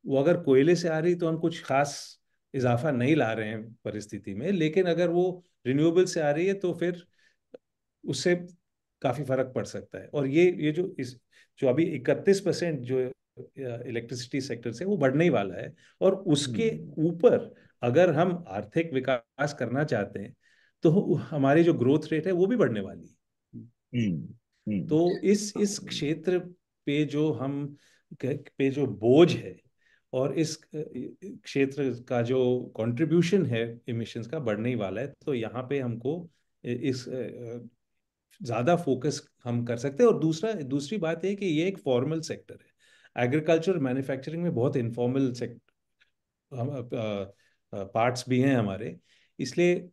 वो अगर कोयले से आ रही तो हम कुछ खास इजाफा नहीं ला रहे हैं परिस्थिति में लेकिन अगर वो रिन्यूएबल से आ रही है तो फिर उससे काफ़ी फर्क पड़ सकता है और ये ये जो इस जो अभी इकतीस परसेंट जो इलेक्ट्रिसिटी सेक्टर से वो बढ़ने ही वाला है और उसके हम्म। ऊपर अगर हम आर्थिक विकास करना चाहते हैं तो हमारी जो ग्रोथ रेट है वो भी बढ़ने वाली है हम्म, हम्म। तो इस इस क्षेत्र पे जो हम पे जो बोझ है और इस क्षेत्र का जो कंट्रीब्यूशन है इमिशंस का बढ़ने ही वाला है तो यहाँ पे हमको इस ज़्यादा फोकस हम कर सकते हैं और दूसरा दूसरी बात यह कि ये एक फॉर्मल सेक्टर है एग्रीकल्चर मैन्युफैक्चरिंग में बहुत इनफॉर्मल सेक्टर पार्ट्स भी हैं हमारे इसलिए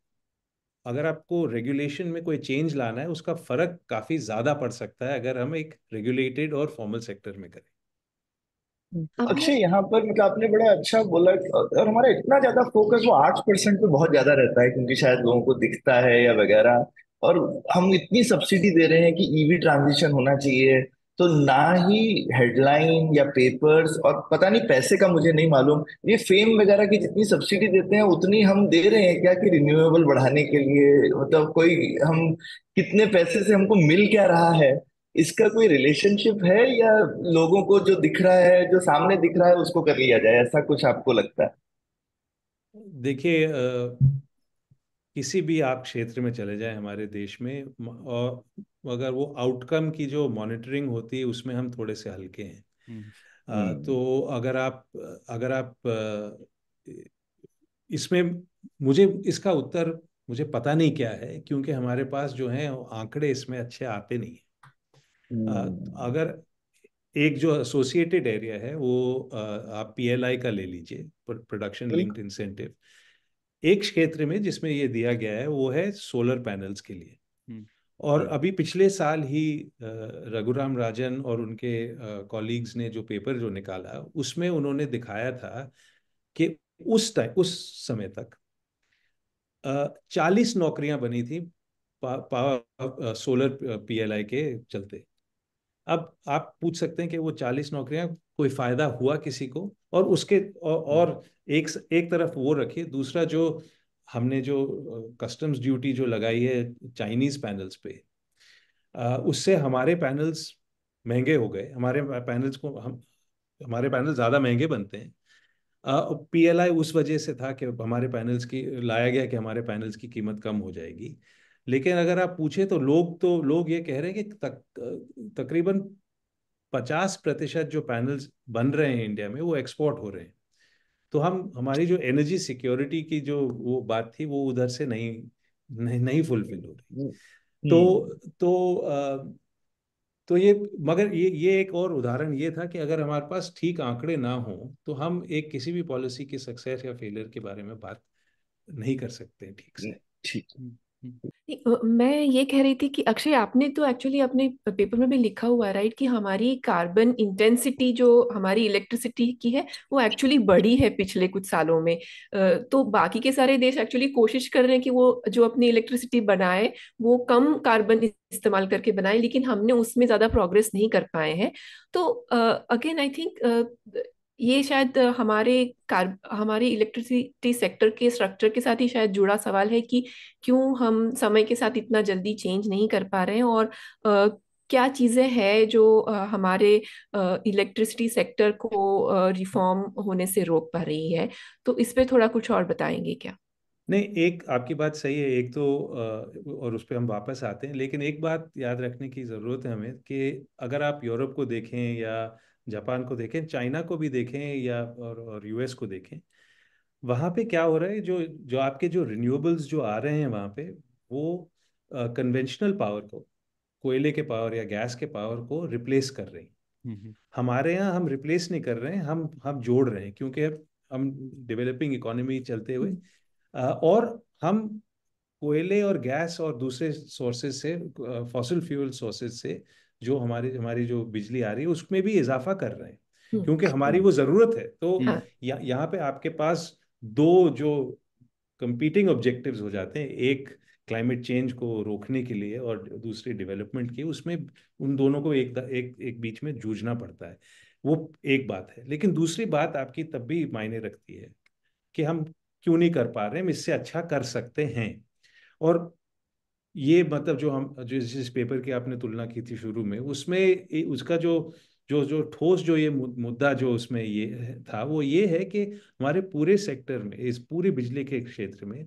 अगर आपको रेगुलेशन में कोई चेंज लाना है उसका फर्क काफी ज्यादा पड़ सकता है अगर हम एक रेगुलेटेड और फॉर्मल सेक्टर में करें अक्षय यहाँ पर मतलब आपने बड़ा अच्छा बोला और हमारा इतना ज्यादा फोकस वो आठ परसेंट पे बहुत ज्यादा रहता है क्योंकि शायद लोगों को दिखता है या वगैरह और हम इतनी सब्सिडी दे रहे हैं कि ईवी e ट्रांजिशन होना चाहिए तो ना ही हेडलाइन या पेपर्स और पता नहीं पैसे का मुझे नहीं मालूम ये फेम वगैरह की जितनी सब्सिडी देते हैं उतनी हम दे रहे हैं क्या कि रिन्यूएबल बढ़ाने के लिए मतलब कोई हम कितने पैसे से हमको मिल क्या रहा है इसका कोई रिलेशनशिप है या लोगों को जो दिख रहा है जो सामने दिख रहा है उसको कर लिया जाए ऐसा कुछ आपको लगता है देखिए किसी भी आप क्षेत्र में चले जाएं हमारे देश में और अगर वो आउटकम की जो मॉनिटरिंग होती है उसमें हम थोड़े से हल्के हैं आ, हम्म, हम्म, तो हम्म। अगर आप अगर आप इसमें मुझे इसका उत्तर मुझे पता नहीं क्या है क्योंकि हमारे पास जो है आंकड़े इसमें अच्छे आते नहीं है अगर एक जो एसोसिएटेड एरिया है वो आप पीएलआई का ले लीजिए प्रोडक्शन लिंक्ड इंसेंटिव एक क्षेत्र में जिसमें ये दिया गया है वो है सोलर पैनल्स के लिए हम्म। और हाँ। अभी पिछले साल ही रघुराम राजन और उनके कॉलीग्स ने जो पेपर जो निकाला उसमें उन्होंने दिखाया था कि उस टाइम उस समय तक चालीस नौकरियां बनी थी पावर सोलर पीएलआई के चलते अब आप पूछ सकते हैं कि वो चालीस नौकरियां कोई फायदा हुआ किसी को और उसके हम्म। और, और एक एक तरफ वो रखे दूसरा जो हमने जो कस्टम्स ड्यूटी जो लगाई है चाइनीज पैनल्स पे उससे हमारे पैनल्स महंगे हो गए हमारे पैनल्स को हम हमारे पैनल ज़्यादा महंगे बनते हैं पी एल आई उस वजह से था कि हमारे पैनल्स की लाया गया कि हमारे पैनल्स की कीमत कम हो जाएगी लेकिन अगर आप पूछे तो लोग तो लोग ये कह रहे हैं कि तक, तकरीबन पचास प्रतिशत जो पैनल्स बन रहे हैं इंडिया में वो एक्सपोर्ट हो रहे हैं तो हम हमारी जो एनर्जी सिक्योरिटी की जो वो बात थी वो उधर से नहीं नहीं, नहीं फुलफिल हो रही हम्म, तो हम्म। तो तो ये मगर ये ये एक और उदाहरण ये था कि अगर हमारे पास ठीक आंकड़े ना हो तो हम एक किसी भी पॉलिसी के सक्सेस या फेलियर के बारे में बात नहीं कर सकते ठीक से ठीक हम्म। मैं ये कह रही थी कि अक्षय आपने तो एक्चुअली अपने पेपर में भी लिखा हुआ राइट कि हमारी कार्बन इंटेंसिटी जो हमारी इलेक्ट्रिसिटी की है वो एक्चुअली बढ़ी है पिछले कुछ सालों में तो बाकी के सारे देश एक्चुअली कोशिश कर रहे हैं कि वो जो अपनी इलेक्ट्रिसिटी बनाए वो कम कार्बन इस्तेमाल करके बनाए लेकिन हमने उसमें ज्यादा प्रोग्रेस नहीं कर पाए हैं तो अगेन आई थिंक ये शायद हमारे कार हमारे इलेक्ट्रिसिटी सेक्टर के स्ट्रक्चर के साथ ही शायद जुड़ा सवाल है कि क्यों हम समय के साथ इतना जल्दी चेंज नहीं कर पा रहे हैं और आ, क्या चीज़ें हैं जो आ, हमारे इलेक्ट्रिसिटी सेक्टर को रिफॉर्म होने से रोक पा रही है तो इस पर थोड़ा कुछ और बताएंगे क्या नहीं एक आपकी बात सही है एक तो और उस पर हम वापस आते हैं लेकिन एक बात याद रखने की ज़रूरत है हमें कि अगर आप यूरोप को देखें या जापान को देखें चाइना को भी देखें या और, और यूएस को देखें वहाँ पे क्या हो रहा है जो जो आपके जो रिन्यूएबल्स जो आ रहे हैं वहाँ पे वो कन्वेंशनल uh, पावर को कोयले के पावर या गैस के पावर को रिप्लेस कर रही हमारे यहाँ हम रिप्लेस नहीं कर रहे हैं हम हम जोड़ रहे हैं क्योंकि हम डेवलपिंग इकोनॉमी चलते हुए और हम कोयले और गैस और दूसरे सोर्सेज से फॉसिल फ्यूल सोर्सेज से जो हमारे हमारी जो बिजली आ रही है उसमें भी इजाफा कर रहे हैं हम्म, क्योंकि हाँ। हमारी वो जरूरत है तो हाँ। यहाँ पे आपके पास दो जो कंपीटिंग ऑब्जेक्टिव्स हो जाते हैं एक क्लाइमेट चेंज को रोकने के लिए और दूसरी डेवलपमेंट की उसमें उन दोनों को एक एक एक बीच में जूझना पड़ता है वो एक बात है लेकिन दूसरी बात आपकी तब भी मायने रखती है कि हम क्यों नहीं कर पा रहे हम इससे अच्छा कर सकते हैं और ये मतलब जो हम जो जिस पेपर की आपने तुलना की थी शुरू में उसमें उसका जो जो जो ठोस जो ये मुद्दा जो उसमें ये था वो ये है कि हमारे पूरे सेक्टर में इस पूरे बिजली के क्षेत्र में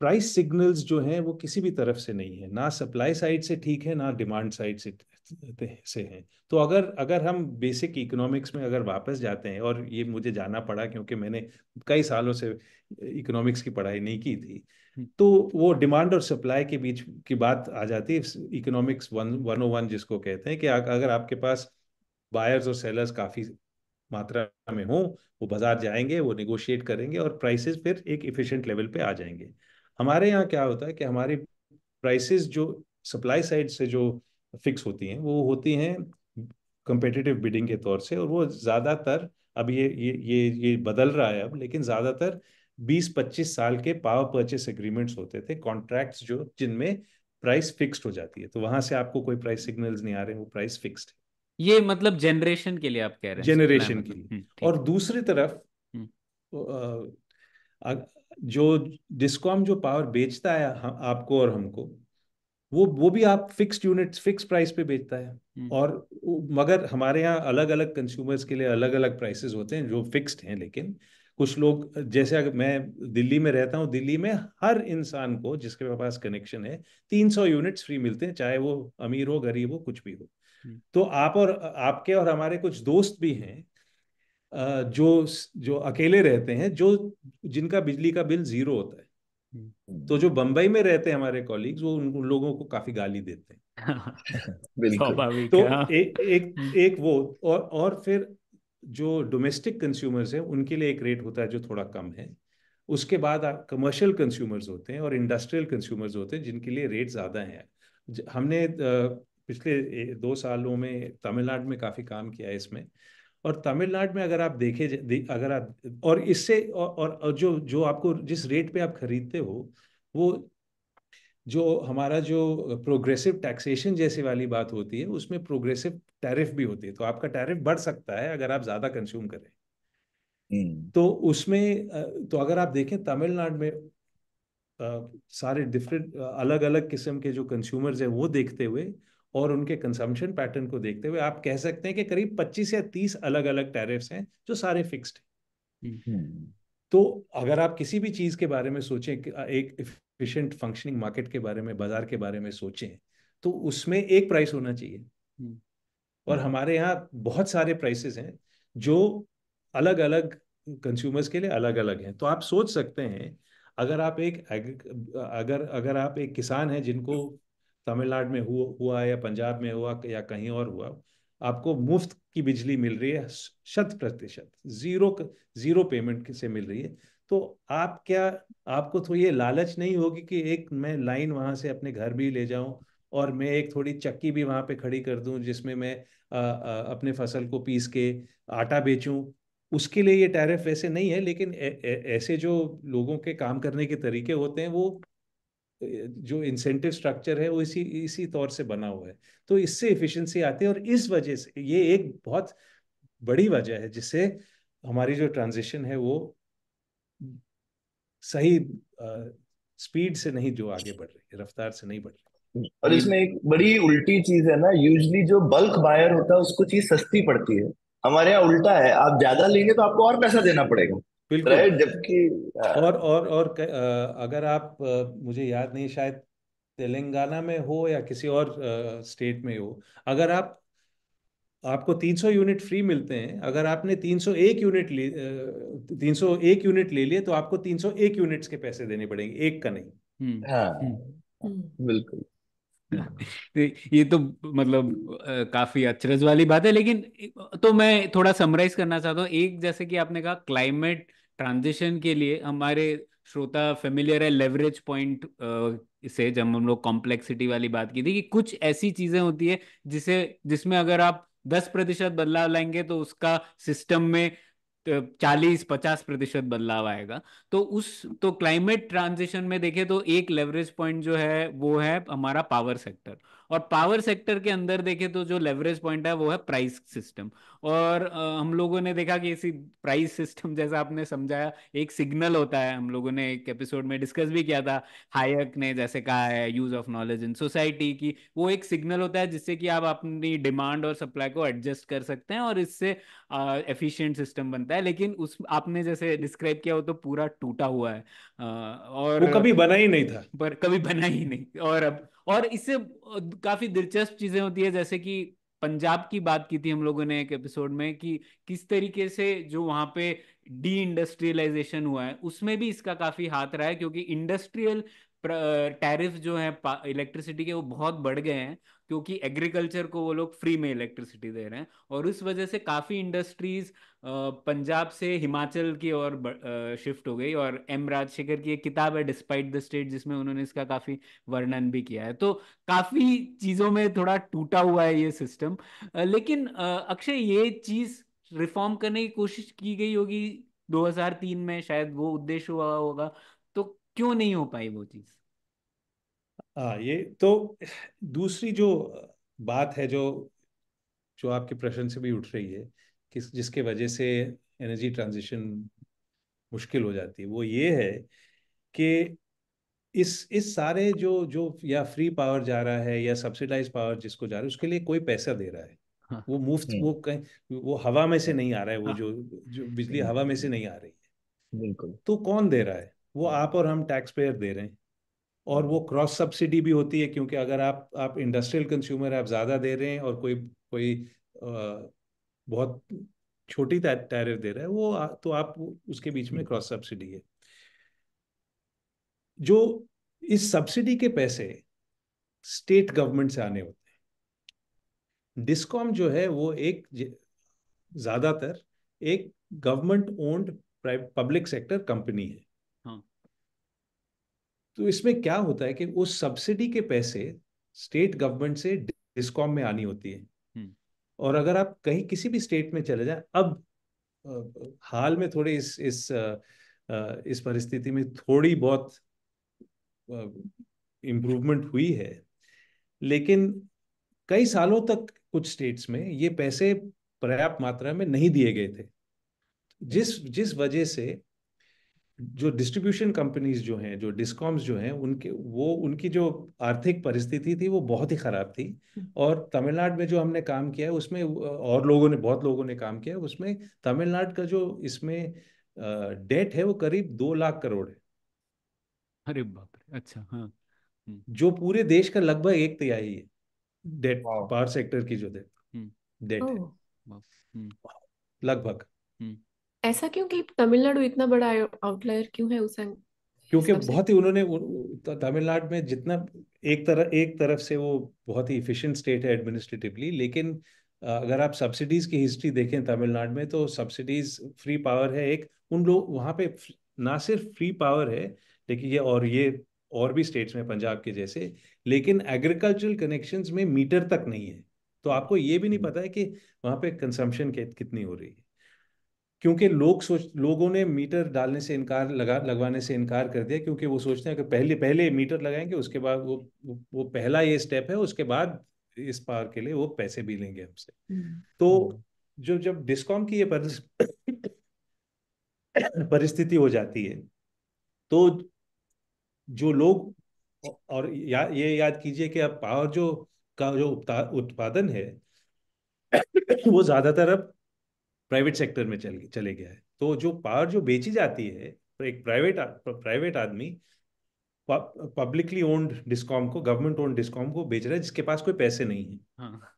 प्राइस सिग्नल्स जो हैं वो किसी भी तरफ से नहीं है ना सप्लाई साइड से ठीक है ना डिमांड साइड से से हैं तो अगर अगर हम बेसिक इकोनॉमिक्स में अगर वापस जाते हैं और ये मुझे जाना पड़ा क्योंकि मैंने कई सालों से इकोनॉमिक्स की पढ़ाई नहीं की थी तो वो डिमांड और सप्लाई के बीच की बात आ जाती है economics one one o one जिसको कहते हैं कि अगर आपके पास बायर्स और सेलर्स काफ़ी मात्रा में हों वो बाजार जाएंगे वो निगोशिएट करेंगे और प्राइसेस फिर एक इफिशियंट लेवल पे आ जाएंगे हमारे यहाँ क्या होता है कि हमारी प्राइसेस जो सप्लाई साइड से जो फिक्स होती हैं वो होती हैं कंपेटिटिव बिडिंग के तौर से और वो ज़्यादातर अब ये ये ये ये बदल रहा है अब लेकिन ज़्यादातर 20-25 साल के पावर परचेस एग्रीमेंट्स होते थे कॉन्ट्रैक्ट्स जो जिनमें प्राइस फिक्स्ड हो जाती है तो वहां से आपको कोई प्राइस सिग्नल्स नहीं आ रहे वो प्राइस फिक्स्ड है ये मतलब जनरेशन के लिए आप कह रहे हैं जनरेशन मतलब के लिए हम्म, और दूसरी तरफ हम्म। जो डिस्कॉम जो पावर बेचता है आपको और हमको वो वो भी आप फिक्स्ड यूनिट्स फिक्स प्राइस पे बेचता है हम्म। और मगर हमारे यहाँ अलग अलग कंज्यूमर्स के लिए अलग अलग प्राइसेस होते हैं जो फिक्स्ड हैं लेकिन कुछ लोग जैसे अगर मैं दिल्ली में रहता हूँ दिल्ली में हर इंसान को जिसके पास कनेक्शन है तीन सौ यूनिट्स फ्री मिलते हैं चाहे वो अमीर हो गरीब हो कुछ भी हो हम्म। तो आप और आपके और हमारे कुछ दोस्त भी हैं जो जो अकेले रहते हैं जो जिनका बिजली का बिल जीरो होता है हम्म। तो जो बंबई में रहते हैं हमारे कॉलीग्स वो उन लोगों को काफी गाली देते हैं *laughs* तो हाँ। ए, एक हम्म। एक वो और और फिर जो डोमेस्टिक कंज्यूमर्स हैं उनके लिए एक रेट होता है जो थोड़ा कम है उसके बाद कमर्शियल कंज्यूमर्स होते हैं और इंडस्ट्रियल कंज्यूमर्स होते हैं जिनके लिए रेट ज़्यादा हैं हमने पिछले दो सालों में तमिलनाडु में काफ़ी काम किया है इसमें और तमिलनाडु में अगर आप देखे दे, अगर आप और इससे और, और जो जो आपको जिस रेट पे आप खरीदते हो वो जो हमारा जो प्रोग्रेसिव टैक्सेशन जैसे वाली बात होती है उसमें प्रोग्रेसिव टैरिफ भी होती है तो आपका टैरिफ बढ़ सकता है अगर आप ज़्यादा कंज्यूम करें हम्म। तो उसमें तो अगर आप देखें तमिलनाडु में सारे डिफरेंट अलग अलग किस्म के जो कंज्यूमर्स हैं वो देखते हुए और उनके कंजम्पशन पैटर्न को देखते हुए आप कह सकते हैं कि करीब 25 या 30 अलग अलग टैरिफ्स हैं जो सारे फिक्स्ड हैं हम्म। तो अगर आप किसी भी चीज़ के बारे में सोचें एक इफिशियंट फंक्शनिंग मार्केट के बारे में बाजार के बारे में सोचें तो उसमें एक प्राइस होना चाहिए और हमारे यहाँ बहुत सारे प्राइसेस हैं जो अलग अलग कंज्यूमर्स के लिए अलग अलग हैं तो आप सोच सकते हैं अगर आप एक अगर अगर आप एक किसान हैं जिनको तमिलनाडु में हुआ हुआ या पंजाब में हुआ या कहीं और हुआ आपको मुफ्त की बिजली मिल रही है शत प्रतिशत जीरो जीरो पेमेंट से मिल रही है तो आप क्या आपको तो ये लालच नहीं होगी कि एक मैं लाइन वहां से अपने घर भी ले जाऊं और मैं एक थोड़ी चक्की भी वहां पे खड़ी कर दूं जिसमें मैं आ, आ, अपने फसल को पीस के आटा बेचूं उसके लिए ये टैरिफ वैसे नहीं है लेकिन ऐसे जो लोगों के काम करने के तरीके होते हैं वो जो इंसेंटिव स्ट्रक्चर है वो इसी इसी तौर से बना हुआ है तो इससे इफिशियंसी आती है और इस वजह से ये एक बहुत बड़ी वजह है जिससे हमारी जो ट्रांजिशन है वो सही स्पीड से नहीं जो आगे बढ़ रही है रफ्तार से नहीं बढ़ रही और इसमें एक बड़ी उल्टी चीज है ना यूजली जो बल्क बायर होता है उसको चीज सस्ती पड़ती है हमारे यहाँ उल्टा है आप ज्यादा लेंगे तो आपको और पैसा देना पड़ेगा बिल्कुल right, जबकि हाँ। और और और अगर आप मुझे याद नहीं शायद तेलंगाना में हो या किसी और स्टेट में हो अगर आप आपको 300 यूनिट फ्री मिलते हैं अगर आपने 301 यूनिट ले 301 यूनिट ले लिए तो आपको 301 यूनिट्स के पैसे देने पड़ेंगे एक का नहीं हम्म। हाँ, हम्म। हाँ हम्म। बिल्कुल तो ये तो मतलब काफी अचरज वाली बात है लेकिन तो मैं थोड़ा समराइज करना चाहता हूँ एक जैसे कि आपने कहा क्लाइमेट ट्रांजिशन के लिए हमारे श्रोता फेमिलियर है लेवरेज पॉइंट से जब हम लोग कॉम्प्लेक्सिटी वाली बात की थी कि कुछ ऐसी चीजें होती है जिसे जिसमें अगर आप दस प्रतिशत बदलाव लाएंगे तो उसका सिस्टम में चालीस पचास प्रतिशत बदलाव आएगा तो उस तो क्लाइमेट ट्रांजिशन में देखें तो एक लेवरेज पॉइंट जो है वो है हमारा पावर सेक्टर और पावर सेक्टर के अंदर देखें तो जो लेवरेज पॉइंट है वो है प्राइस सिस्टम और आ, हम लोगों ने देखा कि इसी प्राइस सिस्टम जैसा आपने समझाया एक सिग्नल होता है हम लोगों ने एक एपिसोड में डिस्कस भी किया था हायक ने जैसे कहा है use of knowledge in society की वो एक सिग्नल होता है जिससे कि आप अपनी डिमांड और सप्लाई को एडजस्ट कर सकते हैं और इससे एफिशिएंट सिस्टम बनता है लेकिन उस आपने जैसे डिस्क्राइब किया वो तो पूरा टूटा हुआ है आ, और वो कभी बना ही नहीं था पर कभी बना ही नहीं और अब और इससे काफी दिलचस्प चीजें होती है जैसे कि पंजाब की बात की थी हम लोगों ने एक एपिसोड में कि किस तरीके से जो वहां पे डी इंडस्ट्रियलाइजेशन हुआ है उसमें भी इसका काफी हाथ रहा है क्योंकि इंडस्ट्रियल टैरिफ जो है इलेक्ट्रिसिटी के वो बहुत बढ़ गए हैं क्योंकि एग्रीकल्चर को वो लोग फ्री में इलेक्ट्रिसिटी दे रहे हैं और उस वजह से काफ़ी इंडस्ट्रीज पंजाब से हिमाचल की ओर शिफ्ट हो गई और एम राजशेखर की एक किताब है डिस्पाइट द स्टेट जिसमें उन्होंने इसका काफ़ी वर्णन भी किया है तो काफ़ी चीज़ों में थोड़ा टूटा हुआ है ये सिस्टम लेकिन अक्षय ये चीज़ रिफॉर्म करने की कोशिश की गई होगी 2003 में शायद वो उद्देश्य हुआ होगा तो क्यों नहीं हो पाई वो चीज़ हाँ ये तो दूसरी जो बात है जो जो आपके प्रश्न से भी उठ रही है कि जिसके वजह से एनर्जी ट्रांजिशन मुश्किल हो जाती है वो ये है कि इस इस सारे जो जो या फ्री पावर जा रहा है या सब्सिडाइज पावर जिसको जा रहा है उसके लिए कोई पैसा दे रहा है हाँ, वो मुफ्त हम्म। वो कहीं वो हवा में से नहीं आ रहा है वो हाँ, जो जो बिजली हम्म। हवा में से नहीं आ रही है बिल्कुल तो कौन दे रहा है वो हाँ। आप और हम टैक्स पेयर दे रहे हैं और वो क्रॉस सब्सिडी भी होती है क्योंकि अगर आप आप इंडस्ट्रियल कंज्यूमर आप ज़्यादा दे रहे हैं और कोई कोई आ, बहुत छोटी टैरिफ दे रहा है वो तो आप उसके बीच में क्रॉस सब्सिडी है जो इस सब्सिडी के पैसे स्टेट गवर्नमेंट से आने होते हैं डिस्कॉम जो है वो एक ज़्यादातर एक government owned public sector company है तो इसमें क्या होता है कि उस सब्सिडी के पैसे स्टेट गवर्नमेंट से डिस्कॉम में आनी होती है हम्म। और अगर आप कहीं किसी भी स्टेट में चले जाए अब हाल में थोड़े इस इस इस परिस्थिति में थोड़ी बहुत इम्प्रूवमेंट हुई है लेकिन कई सालों तक कुछ स्टेट्स में ये पैसे पर्याप्त मात्रा में नहीं दिए गए थे जिस जिस वजह से जो डिस्ट्रीब्यूशन कंपनीज जो हैं जो डिस्कॉम्स जो हैं उनके वो उनकी जो आर्थिक परिस्थिति थी वो बहुत ही ख़राब थी हम्म। और तमिलनाडु में जो हमने काम किया है उसमें और लोगों ने बहुत लोगों ने काम किया है उसमें तमिलनाडु का जो इसमें डेट है वो करीब दो लाख करोड़ है अरे बाप रे अच्छा हाँ हम्म। जो पूरे देश का लगभग एक तिहाई है डेट पावर सेक्टर की जो डेट डेट हम्म। है लगभग ऐसा क्यों कि तमिलनाडु इतना बड़ा आउटलायर क्यों है उस क्योंकि सबसे? बहुत ही उन्होंने तमिलनाडु में जितना एक तरह एक तरफ से वो बहुत ही इफिशियंट स्टेट है एडमिनिस्ट्रेटिवली लेकिन अगर आप सब्सिडीज की हिस्ट्री देखें तमिलनाडु में तो सब्सिडीज फ्री पावर है एक उन लोग वहाँ पे ना सिर्फ फ्री पावर है लेकिन ये और ये और भी स्टेट्स में पंजाब के जैसे लेकिन एग्रीकल्चरल कनेक्शंस में मीटर तक नहीं है तो आपको ये भी नहीं हम्म। पता है कि वहाँ पे कंसम्पशन कितनी हो रही है क्योंकि लोग सोच लोगों ने मीटर डालने से इनकार लगा लगवाने से इनकार कर दिया क्योंकि वो सोचते हैं कि पहले पहले मीटर लगाएंगे उसके बाद वो वो पहला ये स्टेप है उसके बाद इस पावर के लिए वो पैसे भी लेंगे हमसे हम्म। तो जो जब डिस्कॉम की ये परिस्थिति हो जाती है तो जो लोग और या, ये याद कीजिए कि अब पावर जो का जो उत्पादन है वो ज्यादातर अब प्राइवेट सेक्टर में चल चले गया है तो जो पावर जो बेची जाती है एक प्राइवेट प्राइवेट आदमी पब्लिकली ओन्ड डिस्कॉम को गवर्नमेंट ओन्ड डिस्कॉम को बेच रहा है जिसके पास कोई पैसे नहीं है हाँ।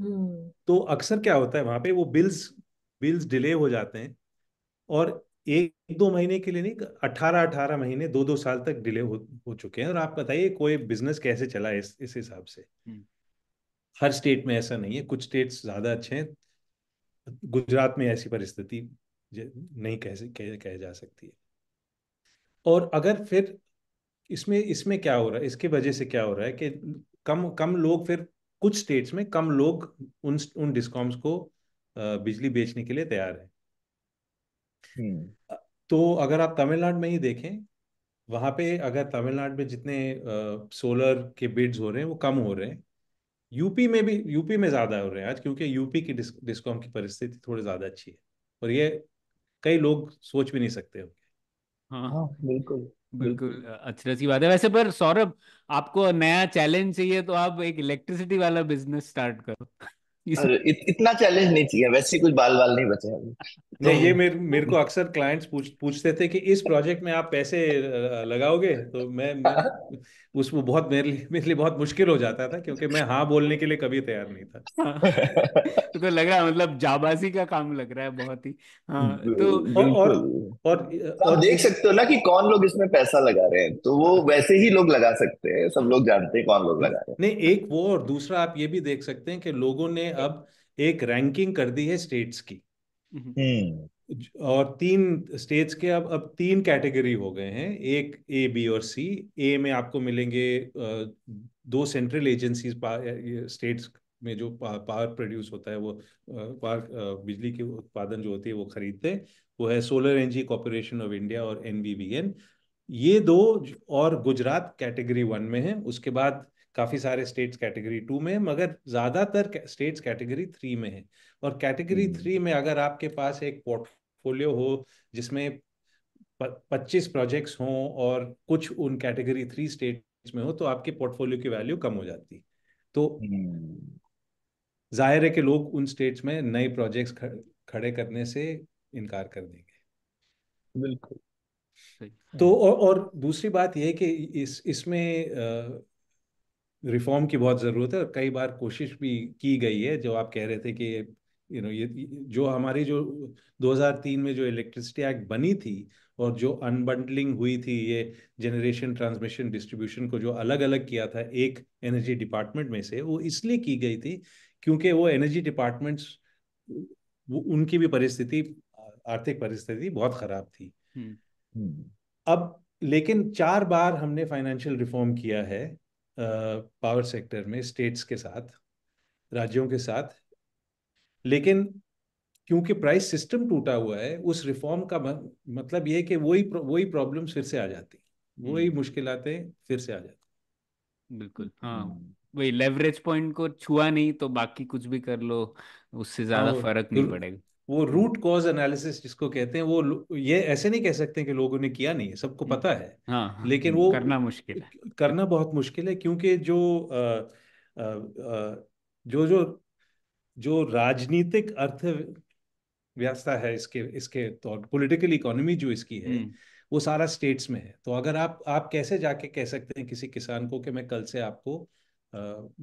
हम्म। तो अक्सर क्या होता है वहां पे वो बिल्स बिल्स डिले हो जाते हैं और एक दो महीने के लिए नहीं अठारह अठारह महीने दो दो साल तक डिले हो, हो चुके हैं और आप बताइए कोई बिजनेस कैसे चला इस इस हिसाब से हम्म। हर स्टेट में ऐसा नहीं है कुछ स्टेट्स ज्यादा अच्छे हैं गुजरात में ऐसी परिस्थिति नहीं कह कह, कह जा सकती है और अगर फिर इसमें इसमें क्या हो रहा है इसके वजह से क्या हो रहा है कि कम कम लोग फिर कुछ स्टेट्स में कम लोग उन उन डिस्कॉम्स को बिजली बेचने के लिए तैयार है हम्म। तो अगर आप तमिलनाडु में ही देखें वहां पे अगर तमिलनाडु में जितने सोलर के बिड्स हो रहे हैं वो कम हो रहे हैं यूपी में भी यूपी में ज्यादा हो रहे हैं आज क्योंकि यूपी की डिस्क, डिस्कॉम की परिस्थिति थोड़ी ज्यादा अच्छी है और ये कई लोग सोच भी नहीं सकते होंगे हाँ, हाँ बिल्कुल बिल्कुल अच्छी सी बात है वैसे पर सौरभ आपको नया चैलेंज चाहिए तो आप एक इलेक्ट्रिसिटी वाला बिजनेस स्टार्ट करो इत, इतना चैलेंज नहीं चाहिए वैसे कुछ बाल बाल नहीं बचे नहीं तो- ये मेरे मेरे को अक्सर क्लाइंट्स पूछ पूछते थे कि इस प्रोजेक्ट में आप पैसे लगाओगे तो मैं, मैं *laughs* उस वो बहुत मेरे लिए मेरे लिए बहुत मुश्किल हो जाता था क्योंकि मैं हाँ बोलने के लिए कभी तैयार नहीं था तो, *laughs* तो लग रहा है मतलब जाबाजी का काम लग रहा है बहुत ही हाँ तो और और, तो और देख सकते हो ना कि कौन लोग इसमें पैसा लगा रहे हैं तो वो वैसे ही लोग लगा सकते हैं सब लोग जानते हैं कौन लोग लगा रहे हैं नहीं एक वो और दूसरा आप ये भी देख सकते हैं कि लोगों ने अब एक रैंकिंग कर दी है स्टेट्स की हम्म। हम्म। और तीन स्टेट्स के अब अब तीन कैटेगरी हो गए हैं एक ए बी और सी ए में आपको मिलेंगे दो सेंट्रल एजेंसीज स्टेट्स में जो पावर प्रोड्यूस होता है वो पावर बिजली के उत्पादन जो होती है वो खरीदते हैं वो है solar energy corporation of India और एन ये दो और गुजरात कैटेगरी वन में है उसके बाद काफ़ी सारे स्टेट्स कैटेगरी टू में मगर ज़्यादातर स्टेट्स कैटेगरी थ्री में है और कैटेगरी थ्री हम्म। में अगर आपके पास एक पोर्टफोलियो हो जिसमें पच्चीस प्रोजेक्ट्स हों और कुछ उन कैटेगरी थ्री स्टेट्स में हो तो आपके पोर्टफोलियो की वैल्यू कम हो जाती तो हम्म। जाहिर है कि लोग उन स्टेट्स में नए प्रोजेक्ट्स खड़े करने से इनकार कर देंगे बिल्कुल तो हाँ। और, और दूसरी बात यह कि इस इसमें रिफॉर्म की बहुत ज़रूरत है और कई बार कोशिश भी की गई है जो आप कह रहे थे कि यू नो ये जो हमारी जो 2003 में जो इलेक्ट्रिसिटी एक्ट बनी थी और जो अनबंडलिंग हुई थी ये जनरेशन ट्रांसमिशन डिस्ट्रीब्यूशन को जो अलग अलग किया था एक एनर्जी डिपार्टमेंट में से वो इसलिए की गई थी क्योंकि वो एनर्जी डिपार्टमेंट्स उनकी भी परिस्थिति आर्थिक परिस्थिति बहुत खराब थी हुँ. हम्म। अब लेकिन चार बार हमने फाइनेंशियल रिफॉर्म किया है पावर सेक्टर में स्टेट्स के साथ राज्यों के साथ लेकिन क्योंकि प्राइस सिस्टम टूटा हुआ है उस रिफॉर्म का मतलब यह कि वही वही प्रॉब्लम्स फिर से आ जाती वही हम्म। मुश्किल फिर से आ जाती बिल्कुल हाँ हम्म। वही लेवरेज पॉइंट को छुआ नहीं तो बाकी कुछ भी कर लो उससे ज्यादा हाँ, फर्क नहीं पड़ेगा वो रूट कॉज एनालिसिस जिसको कहते हैं वो ये ऐसे नहीं कह सकते कि लोगों ने किया नहीं है सबको हम्म। पता है हाँ, हाँ लेकिन हम्म, वो करना मुश्किल है करना बहुत मुश्किल है क्योंकि जो आ, आ, आ, जो जो जो राजनीतिक अर्थ व्यवस्था है इसके इसके तौर पॉलिटिकल इकोनॉमी जो इसकी है हम्म। वो सारा स्टेट्स में है तो अगर आप आप कैसे जाके कह सकते हैं किसी किसान को कि मैं कल से आपको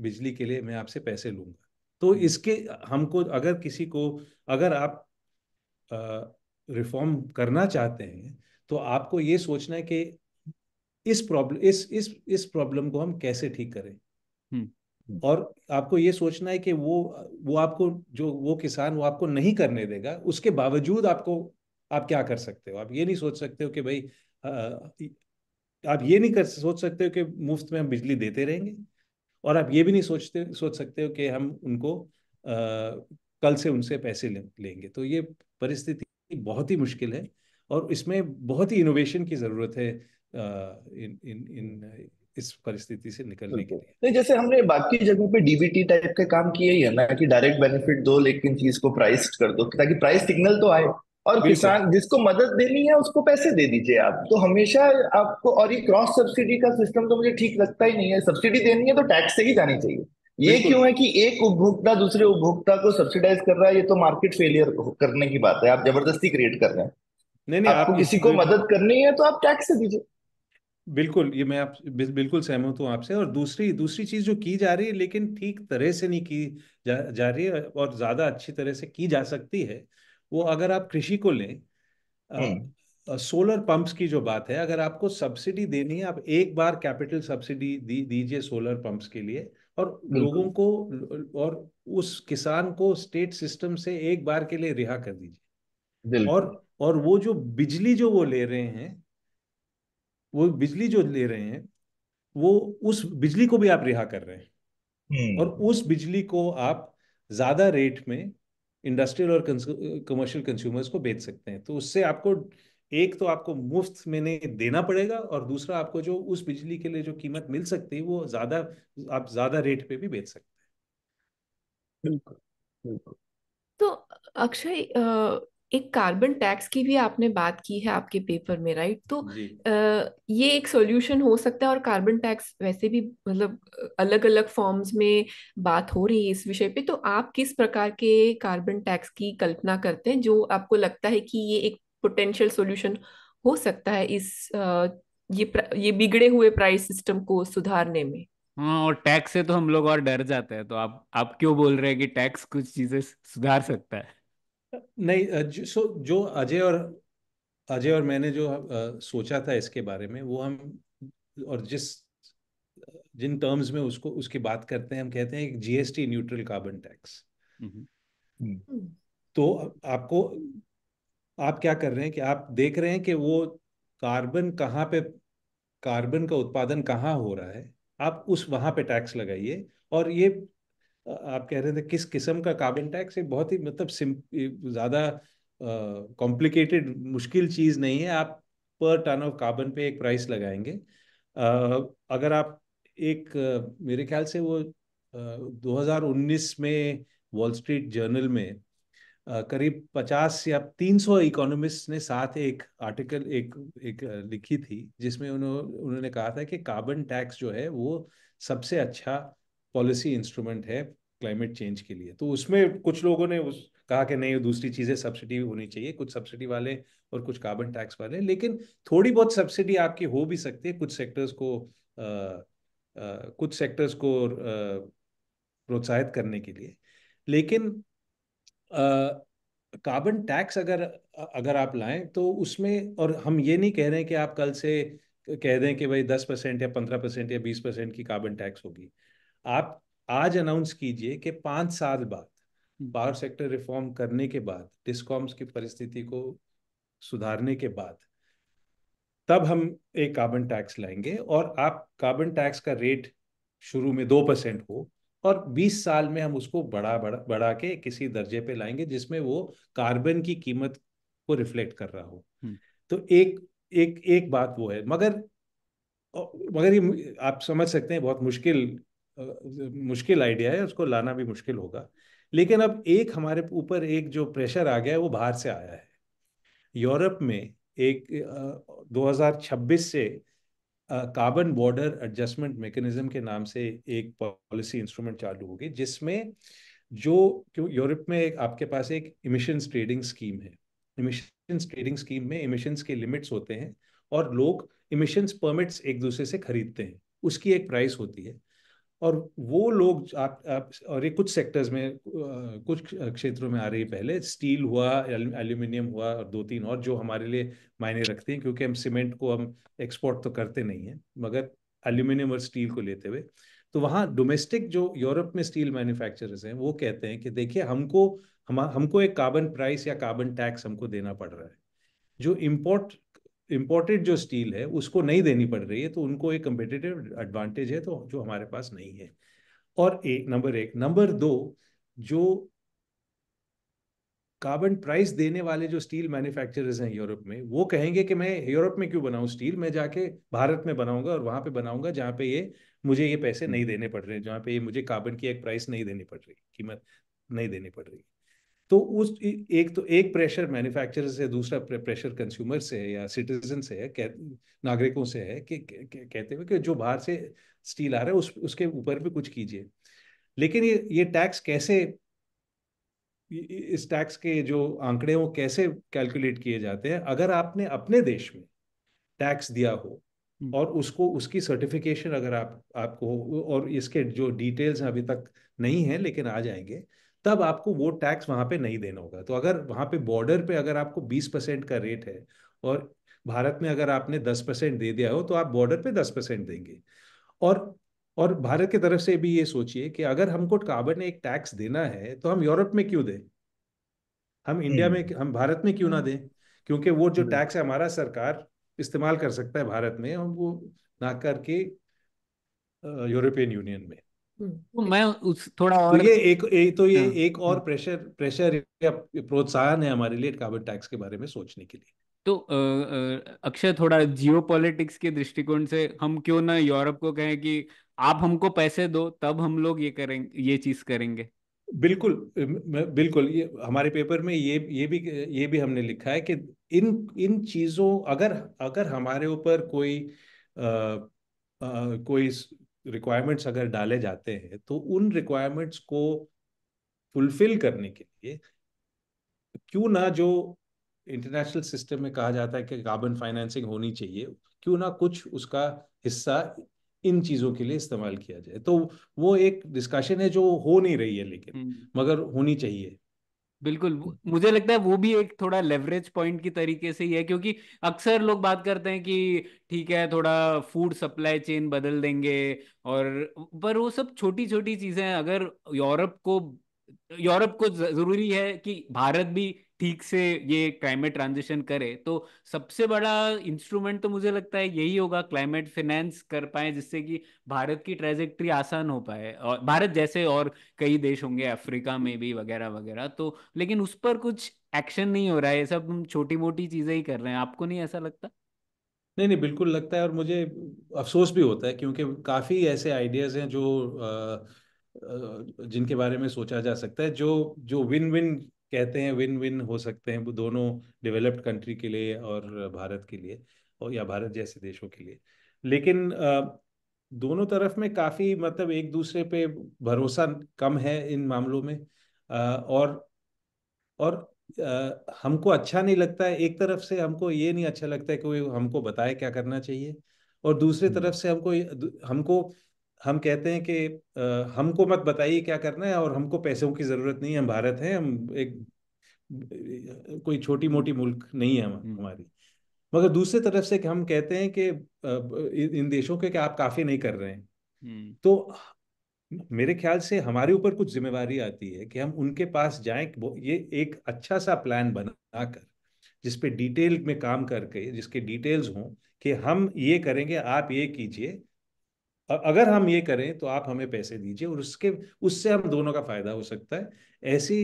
बिजली के लिए मैं आपसे पैसे लूंगा तो हम्म। इसके हमको अगर किसी को अगर आप रिफॉर्म करना चाहते हैं तो आपको ये सोचना है कि इस प्रॉब्लम इस इस इस प्रॉब्लम को हम कैसे ठीक करें हम्म। हम्म। और आपको ये सोचना है कि वो वो आपको जो वो किसान वो आपको नहीं करने देगा उसके बावजूद आपको आप क्या कर सकते हो आप ये नहीं सोच सकते हो कि भाई आ, आप ये नहीं कर सोच सकते हो कि मुफ्त में हम बिजली देते रहेंगे और आप ये भी नहीं सोचते सोच सकते हो कि हम उनको आ, कल से उनसे पैसे ले, लेंगे तो ये परिस्थिति बहुत ही मुश्किल है और इसमें बहुत ही इनोवेशन की ज़रूरत है आ, इन इन इन इस परिस्थिति से निकलने के लिए नहीं जैसे हमने बाकी जगहों पे डीबीटी टाइप का काम किया ही है ना कि डायरेक्ट बेनिफिट दो लेकिन चीज को प्राइस कर दो ताकि प्राइस सिग्नल तो आए और किसान जिसको मदद देनी है उसको पैसे दे दीजिए आप तो हमेशा आपको और ये क्रॉस सब्सिडी का सिस्टम तो मुझे ठीक लगता ही नहीं है सब्सिडी देनी है तो टैक्स से ही जानी चाहिए ये क्यों है कि एक उपभोक्ता दूसरे उपभोक्ता को सब्सिडाइज कर रहा है ये तो मार्केट फेलियर करने की बात है आप जबरदस्ती क्रिएट कर रहे हैं नहीं नहीं आपको आप किसी को मदद करनी है तो आप टैक्स से दीजिए बिल्कुल ये मैं आप बिल्कुल सहमत हूँ आपसे और दूसरी दूसरी चीज जो की जा रही है लेकिन ठीक तरह से नहीं की जा, जा रही है और ज्यादा अच्छी तरह से की जा सकती है वो अगर आप कृषि को लें सोलर पंप्स हम्म। की जो बात है अगर आपको सब्सिडी देनी है आप एक बार कैपिटल सब्सिडी दी दीजिए सोलर पंप्स के लिए और लोगों को और उस किसान को स्टेट सिस्टम से एक बार के लिए रिहा कर दीजिए और और वो जो बिजली जो वो ले रहे हैं वो बिजली जो ले रहे हैं वो उस बिजली को भी आप रिहा कर रहे हैं हम्म। और उस बिजली को आप ज्यादा रेट में इंडस्ट्रियल और कमर्शियल कंज्यूमर्स को बेच सकते हैं तो उससे आपको एक तो आपको मुफ्त में नहीं देना पड़ेगा और दूसरा आपको जो उस बिजली के लिए जो कीमत मिल सकती है वो ज़्यादा आप ज़्यादा रेट पे भी बेच सकते हैं बिल्कुल बिल्कुल तो अक्षय एक कार्बन टैक्स की भी आपने बात की है आपके पेपर में राइट तो आ, ये एक सॉल्यूशन हो सकता है और कार्बन टैक्स वैसे भी मतलब अलग अलग फॉर्म्स में बात हो रही है इस विषय पे तो आप किस प्रकार के कार्बन टैक्स की कल्पना करते हैं जो आपको लगता है कि ये एक पोटेंशियल सॉल्यूशन हो सकता है इस आ, ये ये बिगड़े हुए प्राइस सिस्टम को सुधारने में हाँ और टैक्स से तो हम लोग और डर जाते हैं तो आप आप क्यों बोल रहे हैं कि टैक्स कुछ चीजें सुधार सकता है नहीं सो जो अजय और अजय और मैंने जो आ, सोचा था इसके बारे में वो हम और जिस जिन टर्म्स में उसको उसकी बात करते हैं हम कहते हैं जीएसटी न्यूट्रल कार्बन टैक्स तो आपको आप क्या कर रहे हैं कि आप देख रहे हैं कि वो कार्बन कहाँ पे कार्बन का उत्पादन कहाँ हो रहा है आप उस वहां पे टैक्स लगाइए और ये आप कह रहे थे किस किस्म का कार्बन टैक्स एक बहुत ही मतलब ज़्यादा कॉम्प्लिकेटेड मुश्किल चीज़ नहीं है आप पर टन ऑफ कार्बन पे एक प्राइस लगाएंगे uh, अगर आप एक uh, मेरे ख्याल से वो uh, 2019 में वॉल स्ट्रीट जर्नल में करीब 50 या 300 इकोनॉमिस्ट ने साथ एक आर्टिकल एक एक लिखी थी जिसमें उन्होंने उन्होंने कहा था कि कार्बन टैक्स जो है वो सबसे अच्छा पॉलिसी इंस्ट्रूमेंट है क्लाइमेट चेंज के लिए तो उसमें कुछ लोगों ने उस कहा कि नहीं दूसरी चीज़ें सब्सिडी होनी चाहिए कुछ सब्सिडी वाले और कुछ कार्बन टैक्स वाले लेकिन थोड़ी बहुत सब्सिडी आपकी हो भी सकती है कुछ सेक्टर्स को आ, आ, कुछ सेक्टर्स को प्रोत्साहित करने के लिए लेकिन कार्बन टैक्स अगर अगर आप लाएं तो उसमें और हम ये नहीं कह रहे हैं कि आप कल से कह दें कि भाई दस परसेंट या पंद्रह परसेंट या बीस परसेंट की कार्बन टैक्स होगी आप आज अनाउंस कीजिए कि पांच साल बाद पावर सेक्टर रिफॉर्म करने के बाद डिस्कॉम्स की परिस्थिति को सुधारने के बाद तब हम एक कार्बन टैक्स लाएंगे और आप कार्बन टैक्स का रेट शुरू में दो परसेंट हो और 20 साल में हम उसको बढ़ा बड़ा बढ़ा के किसी दर्जे पे लाएंगे जिसमें वो कार्बन की कीमत को रिफ्लेक्ट कर रहा हो हम्म। तो एक एक एक बात वो है मगर मगर ये आप समझ सकते हैं बहुत मुश्किल मुश्किल आइडिया है उसको लाना भी मुश्किल होगा लेकिन अब एक हमारे ऊपर एक जो प्रेशर आ गया है वो बाहर से आया है यूरोप में एक 2026 से कार्बन बॉर्डर एडजस्टमेंट मैकेनिज्म के नाम से एक पॉलिसी इंस्ट्रूमेंट चालू होगी जिसमें जो क्यों यूरोप में एक आपके पास एक इमिशंस ट्रेडिंग स्कीम है इमिशंस ट्रेडिंग स्कीम में इमिशंस के लिमिट्स होते हैं और लोग इमिशंस परमिट्स एक दूसरे से खरीदते हैं उसकी एक प्राइस होती है और वो लोग आप, आप और ये कुछ सेक्टर्स में कुछ क्षेत्रों में आ रही है पहले स्टील हुआ एल्यूमिनियम हुआ और दो तीन और जो हमारे लिए मायने रखते हैं क्योंकि हम सीमेंट को हम एक्सपोर्ट तो करते नहीं हैं मगर एल्यूमिनियम और स्टील को लेते हुए तो वहाँ डोमेस्टिक जो यूरोप में स्टील मैन्युफैक्चरर्स हैं वो कहते हैं कि देखिए हमको हम हमको एक कार्बन प्राइस या कार्बन टैक्स हमको देना पड़ रहा है जो इम्पोर्ट इम्पोर्टेड जो स्टील है उसको नहीं देनी पड़ रही है तो उनको एक कम्पिटेटिव एडवांटेज है तो जो हमारे पास नहीं है और एक नंबर एक नंबर दो जो कार्बन प्राइस देने वाले जो स्टील मैन्युफैक्चरर्स हैं यूरोप में वो कहेंगे कि मैं यूरोप में क्यों बनाऊं स्टील मैं जाके भारत में बनाऊंगा और वहां पे बनाऊंगा जहां पे ये मुझे ये पैसे नहीं देने पड़ रहे हैं जहां पे ये मुझे कार्बन की एक प्राइस नहीं देनी पड़ रही कीमत नहीं देनी पड़ रही तो उस एक तो एक प्रेशर मैन्युफैक्चर से दूसरा प्रेशर कंज्यूमर से या सिटीजन से है नागरिकों से है कि कहते हुए कि जो बाहर से स्टील आ रहा है उस उसके ऊपर भी कुछ कीजिए लेकिन ये ये टैक्स कैसे इस टैक्स के जो आंकड़े वो कैसे कैलकुलेट किए जाते हैं अगर आपने अपने देश में टैक्स दिया हो हम्म। और उसको उसकी सर्टिफिकेशन अगर आप आपको और इसके जो डिटेल्स अभी तक नहीं है लेकिन आ जाएंगे तब आपको वो टैक्स वहां पे नहीं देना होगा तो अगर वहां पे बॉर्डर पे अगर आपको 20 परसेंट का रेट है और भारत में अगर आपने 10 परसेंट दे दिया हो तो आप बॉर्डर पे 10 परसेंट देंगे और और भारत की तरफ से भी ये सोचिए कि अगर हमको कार्बन एक टैक्स देना है तो हम यूरोप में क्यों दें हम इंडिया में हम भारत में क्यों ना दें क्योंकि वो जो टैक्स है हमारा सरकार इस्तेमाल कर सकता है भारत में हम वो ना करके यूरोपियन यूनियन में हम्म। तो मैं उस थोड़ा तो और तो ये एक, ए, तो ये हाँ, एक और हाँ, प्रेशर प्रेशर या प्रोत्साहन है हमारे लिए कार्बन टैक्स के बारे में सोचने के लिए तो अक्षय थोड़ा जियो के दृष्टिकोण से हम क्यों ना यूरोप को कहें कि आप हमको पैसे दो तब हम लोग ये करेंगे ये चीज करेंगे बिल्कुल बिल्कुल ये हमारे पेपर में ये ये भी ये भी हमने लिखा है कि इन इन चीज़ों अगर अगर हमारे ऊपर कोई आ, आ, कोई रिक्वायरमेंट्स अगर डाले जाते हैं तो उन रिक्वायरमेंट्स को फुलफिल करने के लिए क्यों ना जो इंटरनेशनल सिस्टम में कहा जाता है कि कार्बन फाइनेंसिंग होनी चाहिए क्यों ना कुछ उसका हिस्सा इन चीजों के लिए इस्तेमाल किया जाए तो वो एक डिस्कशन है जो हो नहीं रही है लेकिन हम्म। मगर होनी चाहिए बिल्कुल मुझे लगता है वो भी एक थोड़ा लेवरेज पॉइंट की तरीके से ही है क्योंकि अक्सर लोग बात करते हैं कि ठीक है थोड़ा फूड सप्लाई चेन बदल देंगे और पर वो सब छोटी छोटी चीजें हैं अगर यूरोप को यूरोप को जरूरी है कि भारत भी ठीक से ये क्लाइमेट ट्रांजिशन करे तो सबसे बड़ा इंस्ट्रूमेंट तो मुझे लगता है यही होगा क्लाइमेट फिनेंस कर पाए जिससे कि भारत की ट्रेजेक्ट्री आसान हो पाए और भारत जैसे और कई देश होंगे अफ्रीका में भी वगैरह वगैरह तो लेकिन उस पर कुछ एक्शन नहीं हो रहा है ये सब हम छोटी मोटी चीजें ही कर रहे हैं आपको नहीं ऐसा लगता नहीं नहीं बिल्कुल लगता है और मुझे अफसोस भी होता है क्योंकि काफ़ी ऐसे आइडियाज़ हैं जो आ, जिनके बारे में सोचा जा सकता है जो जो विन विन कहते हैं विन विन हो सकते हैं दोनों डेवलप्ड कंट्री के लिए और भारत के लिए और या भारत जैसे देशों के लिए लेकिन दोनों तरफ में काफ़ी मतलब एक दूसरे पे भरोसा कम है इन मामलों में और और हमको अच्छा नहीं लगता है एक तरफ से हमको ये नहीं अच्छा लगता है कि हमको बताए क्या करना चाहिए और दूसरी हम्म। तरफ से हमको हमको हम कहते हैं कि आ, हमको मत बताइए क्या करना है और हमको पैसों की ज़रूरत नहीं है हम भारत हैं हम एक कोई छोटी मोटी मुल्क नहीं है हमारी मगर दूसरे तरफ से हम कहते हैं कि इन देशों के कि आप काफ़ी नहीं कर रहे हैं तो मेरे ख्याल से हमारे ऊपर कुछ जिम्मेवारी आती है कि हम उनके पास जाएं ये एक अच्छा सा प्लान बनाकर जिसपे डिटेल में काम करके जिसके डिटेल्स हों कि हम ये करेंगे आप ये कीजिए अगर हम ये करें तो आप हमें पैसे दीजिए और उसके उससे हम दोनों का फायदा हो सकता है ऐसी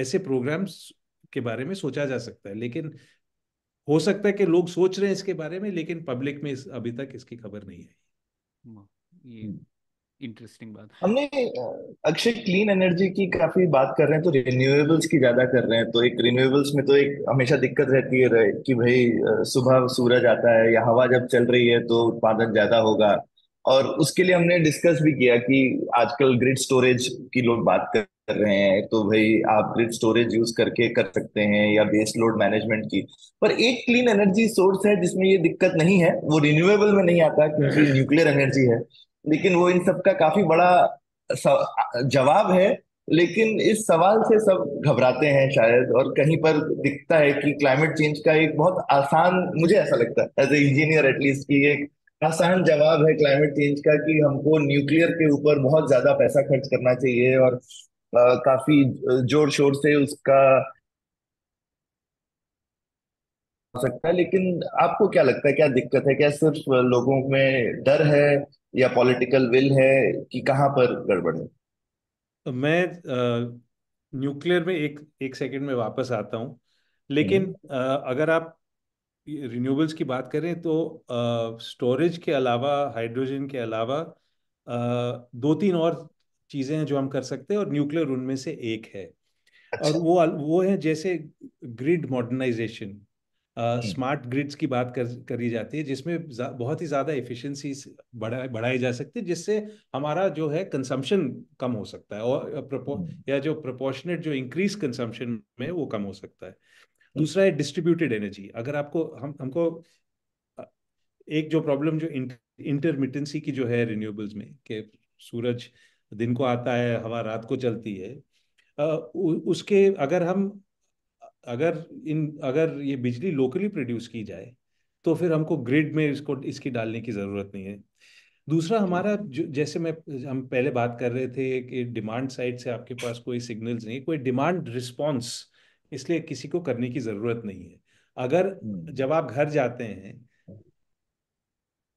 ऐसे प्रोग्राम्स के बारे में सोचा जा सकता है लेकिन हो सकता है कि लोग सोच रहे हैं इसके बारे में लेकिन पब्लिक में अभी तक इसकी खबर नहीं आई ये हम्म। इंटरेस्टिंग बात हमने अक्षय क्लीन एनर्जी की काफी बात कर रहे हैं तो रिन्यूएबल्स की ज्यादा कर रहे हैं तो एक रिन्यूएबल्स में तो एक हमेशा दिक्कत रहती है कि भाई सुबह सूरज आता है या हवा जब चल रही है तो उत्पादन ज्यादा होगा और उसके लिए हमने डिस्कस भी किया कि आजकल ग्रिड स्टोरेज की लोग बात कर रहे हैं तो भाई आप ग्रिड स्टोरेज यूज करके कर सकते हैं या बेस लोड मैनेजमेंट की पर एक क्लीन एनर्जी सोर्स है जिसमें ये दिक्कत नहीं है वो रिन्यूएबल में नहीं आता क्योंकि न्यूक्लियर हम्म। एनर्जी है लेकिन वो इन सब का काफी बड़ा जवाब है लेकिन इस सवाल से सब घबराते हैं शायद और कहीं पर दिखता है कि क्लाइमेट चेंज का एक बहुत आसान मुझे ऐसा लगता है एज ए इंजीनियर एटलीस्ट की एक आसान जवाब है क्लाइमेट चेंज का कि हमको न्यूक्लियर के ऊपर बहुत ज्यादा पैसा खर्च करना चाहिए और आ, काफी जोर शोर से उसका सकता है लेकिन आपको क्या लगता है क्या दिक्कत है क्या सिर्फ लोगों में डर है या पॉलिटिकल विल है कि कहां पर गड़बड़ है तो मैं न्यूक्लियर में एक एक सेकंड में वापस आता हूँ लेकिन आ, हम्म। अगर आप रिन्यूएबल्स की बात करें तो स्टोरेज के अलावा हाइड्रोजन के अलावा आ, दो तीन और चीज़ें हैं जो हम कर सकते हैं और न्यूक्लियर उनमें से एक है अच्छा। और वो वो है जैसे ग्रिड मॉडर्नाइजेशन स्मार्ट ग्रिड्स की बात कर करी जाती है जिसमें बहुत ही ज़्यादा एफिशिएंसी बढ़ा बढ़ाई जा सकती है जिससे हमारा जो है कंसम्पशन कम हो सकता है और या जो प्रोपोर्शनेट जो इंक्रीज कंसम्पन में वो कम हो सकता है दूसरा है डिस्ट्रीब्यूटेड एनर्जी अगर आपको हम हमको एक जो प्रॉब्लम जो इंटरमिटेंसी की जो है रिन्यूएबल्स में कि सूरज दिन को आता है हवा रात को चलती है उसके अगर हम अगर इन अगर ये बिजली लोकली प्रोड्यूस की जाए तो फिर हमको ग्रिड में इसको इसकी डालने की ज़रूरत नहीं है दूसरा हमारा जो जैसे मैं हम पहले बात कर रहे थे कि डिमांड साइड से आपके पास कोई सिग्नल्स नहीं कोई डिमांड रिस्पॉन्स इसलिए किसी को करने की ज़रूरत नहीं है अगर हम्म। जब आप घर जाते हैं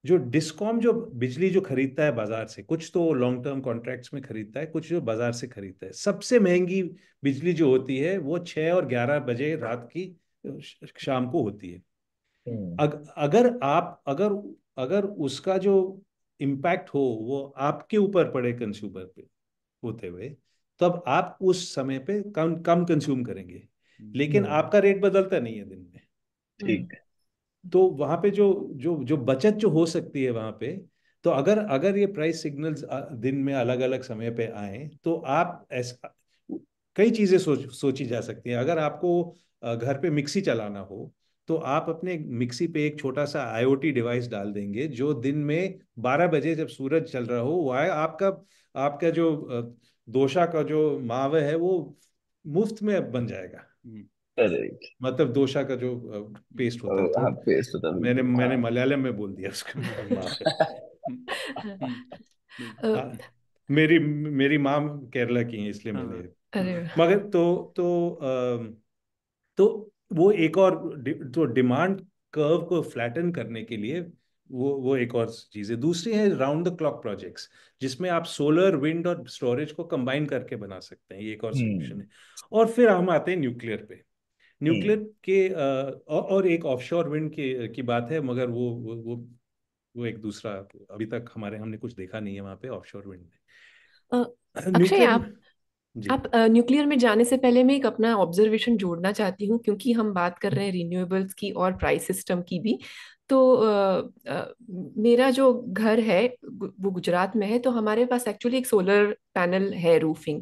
जो डिस्कॉम जो बिजली जो खरीदता है बाजार से कुछ तो लॉन्ग टर्म कॉन्ट्रैक्ट्स में खरीदता है कुछ जो बाजार से खरीदता है सबसे महंगी बिजली जो होती है वो छह और ग्यारह बजे रात की शाम को होती है हम्म। अग, अगर आप अगर अगर उसका जो इम्पैक्ट हो वो आपके ऊपर पड़े कंज्यूमर पे होते हुए तब आप उस समय पे कम कम कंज्यूम करेंगे लेकिन हम्म। आपका रेट बदलता नहीं है दिन में ठीक है तो वहां पे जो जो जो बचत जो हो सकती है वहां पे तो अगर अगर ये प्राइस सिग्नल्स दिन में अलग अलग समय पे आए तो आप ऐसा कई चीज़ें सोच सोची जा सकती हैं अगर आपको घर पे मिक्सी चलाना हो तो आप अपने मिक्सी पे एक छोटा सा आईओटी डिवाइस डाल देंगे जो दिन में 12 बजे जब सूरज चल रहा हो वह आपका आपका जो दोषा का जो माव है वो मुफ्त में बन जाएगा हम्म। मतलब दोषा का जो पेस्ट तो हाँ, होता है हाँ, पेस्ट होता मैंने मैंने मलयालम में बोल दिया उसको *laughs* मतलब *laughs* हाँ, मेरी मेरी माँ केरला की है इसलिए मैंने हाँ, मगर तो तो तो वो एक और तो डिमांड कर्व को फ्लैटन करने के लिए वो वो एक और चीज है दूसरी है राउंड द क्लॉक प्रोजेक्ट्स जिसमें आप सोलर विंड और स्टोरेज को कंबाइन करके बना सकते हैं ये एक और हम्म। सोल्यूशन है और फिर हम आते हैं न्यूक्लियर पे न्यूक्लियर हम्म। के आ, और एक ऑफशोर विंड के की बात है मगर वो वो वो एक दूसरा अभी तक हमारे हमने कुछ देखा नहीं है वहां पे ऑफशोर विंड में *clears throat* अक्षय आप आप न्यूक्लियर में जाने से पहले मैं एक अपना ऑब्जर्वेशन जोड़ना चाहती हूँ क्योंकि हम बात कर रहे हैं रिन्यूएबल्स हम्म। की और प्राइस सिस्टम की भी तो आ, आ, मेरा जो घर है वो गुजरात में है तो हमारे पास एक्चुअली एक सोलर पैनल है रूफिंग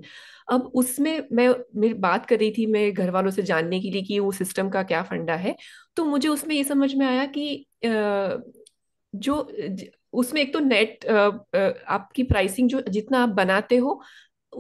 अब उसमें मैं मेरी बात कर रही थी मैं घर वालों से जानने के लिए कि वो सिस्टम का क्या फंडा है तो मुझे उसमें ये समझ में आया कि जो उसमें एक तो नेट आपकी प्राइसिंग जो जितना आप बनाते हो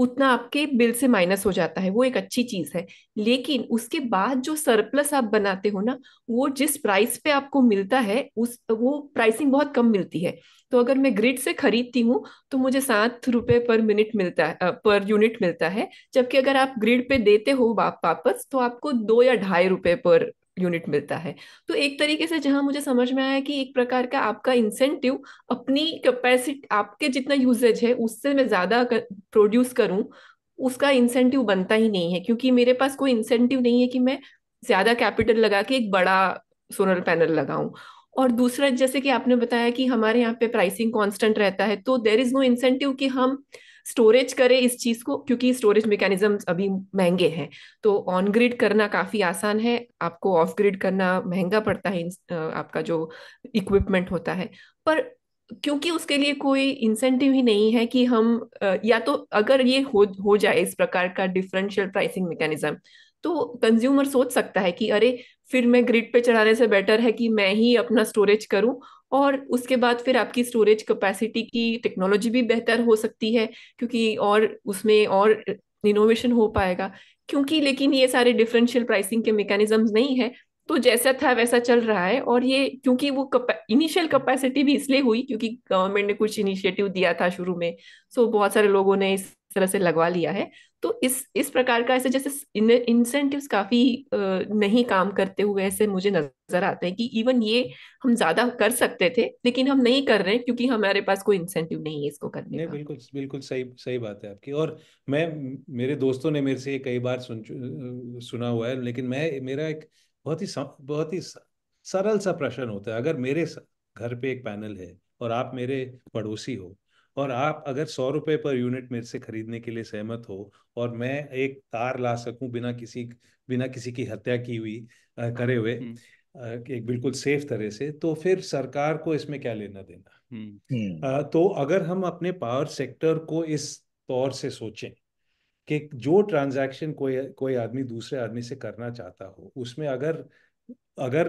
उतना आपके बिल से माइनस हो जाता है वो एक अच्छी चीज है लेकिन उसके बाद जो सरप्लस आप बनाते हो ना वो जिस प्राइस पे आपको मिलता है उस वो प्राइसिंग बहुत कम मिलती है तो अगर मैं ग्रिड से खरीदती हूँ तो मुझे सात रुपये पर मिनट मिलता है पर यूनिट मिलता है जबकि अगर आप ग्रिड पे देते हो वापस तो आपको दो या ढाई रुपए पर यूनिट मिलता है तो एक तरीके से जहां मुझे समझ में आया कि एक प्रकार का आपका इंसेंटिव अपनी कैपेसिटी आपके जितना यूजेज है उससे मैं ज्यादा प्रोड्यूस करूं उसका इंसेंटिव बनता ही नहीं है क्योंकि मेरे पास कोई इंसेंटिव नहीं है कि मैं ज्यादा कैपिटल लगा के एक बड़ा सोलर पैनल लगाऊं और दूसरा जैसे कि आपने बताया कि हमारे यहाँ पे प्राइसिंग कांस्टेंट रहता है तो देर इज नो इंसेंटिव कि हम स्टोरेज करें इस चीज को क्योंकि स्टोरेज मैकेनिज्म अभी महंगे हैं तो ऑन ग्रिड करना काफी आसान है आपको ऑफ ग्रिड करना महंगा पड़ता है आपका जो इक्विपमेंट होता है पर क्योंकि उसके लिए कोई इंसेंटिव ही नहीं है कि हम या तो अगर ये हो हो जाए इस प्रकार का डिफरेंशियल प्राइसिंग मैकेनिज्म तो कंज्यूमर सोच सकता है कि अरे फिर मैं ग्रिड पे चढ़ाने से बेटर है कि मैं ही अपना स्टोरेज करूं और उसके बाद फिर आपकी स्टोरेज कैपेसिटी की टेक्नोलॉजी भी बेहतर हो सकती है क्योंकि और उसमें और इनोवेशन हो पाएगा क्योंकि लेकिन ये सारे डिफरेंशियल प्राइसिंग के मेकेनिज्म नहीं है तो जैसा था वैसा चल रहा है और ये क्योंकि वो इनिशियल कैपेसिटी भी इसलिए हुई क्योंकि गवर्नमेंट ने कुछ इनिशिएटिव दिया था शुरू में सो बहुत सारे लोगों ने इस तरह से लगवा लिया है तो इस इस प्रकार का ऐसे जैसे इंसेंटिव काफी नहीं काम करते हुए ऐसे मुझे नजर आते हैं कि इवन ये हम ज्यादा कर सकते थे लेकिन हम नहीं कर रहे हैं क्योंकि हमारे पास कोई इंसेंटिव नहीं है इसको करने का बिल्कुल बिल्कुल सही सही बात है आपकी और मैं मेरे दोस्तों ने मेरे से कई बार सुन सुना हुआ है लेकिन मैं मेरा एक बहुत ही बहुत ही सरल सा प्रश्न होता है अगर मेरे घर पे एक पैनल है और आप मेरे पड़ोसी हो और आप अगर सौ रुपए पर यूनिट मेरे से खरीदने के लिए सहमत हो और मैं एक तार ला सकूं बिना किसी बिना किसी की हत्या की हुई आ, करे हुए हम्म। एक बिल्कुल सेफ तरह से तो फिर सरकार को इसमें क्या लेना देना आ, हम्म। हम्म। तो अगर हम अपने पावर सेक्टर को इस तौर से सोचें कि जो ट्रांजैक्शन कोई कोई आदमी दूसरे आदमी से करना चाहता हो उसमें अगर अगर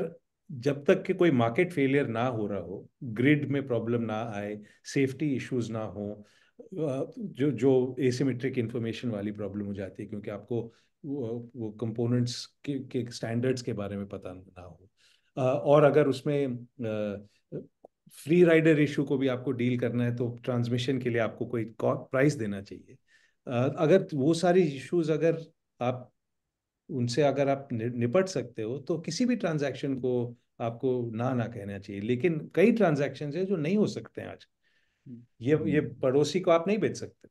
जब तक कि कोई मार्केट फेलियर ना हो रहा हो ग्रिड में प्रॉब्लम ना आए सेफ्टी इश्यूज ना हो जो जो एसीमेट्रिक इन्फॉर्मेशन वाली प्रॉब्लम हो जाती है क्योंकि आपको वो कंपोनेंट्स के, के स्टैंडर्ड्स के बारे में पता ना हो और अगर उसमें फ्री राइडर इशू को भी आपको डील करना है तो ट्रांसमिशन के लिए आपको कोई प्राइस देना चाहिए अगर वो सारी इश्यूज अगर आप उनसे अगर आप निपट सकते हो तो किसी भी ट्रांजैक्शन को आपको ना ना कहना चाहिए लेकिन कई ट्रांजेक्शन है जो नहीं हो सकते हैं आज ये ये हम्म। पड़ोसी को आप नहीं बेच सकते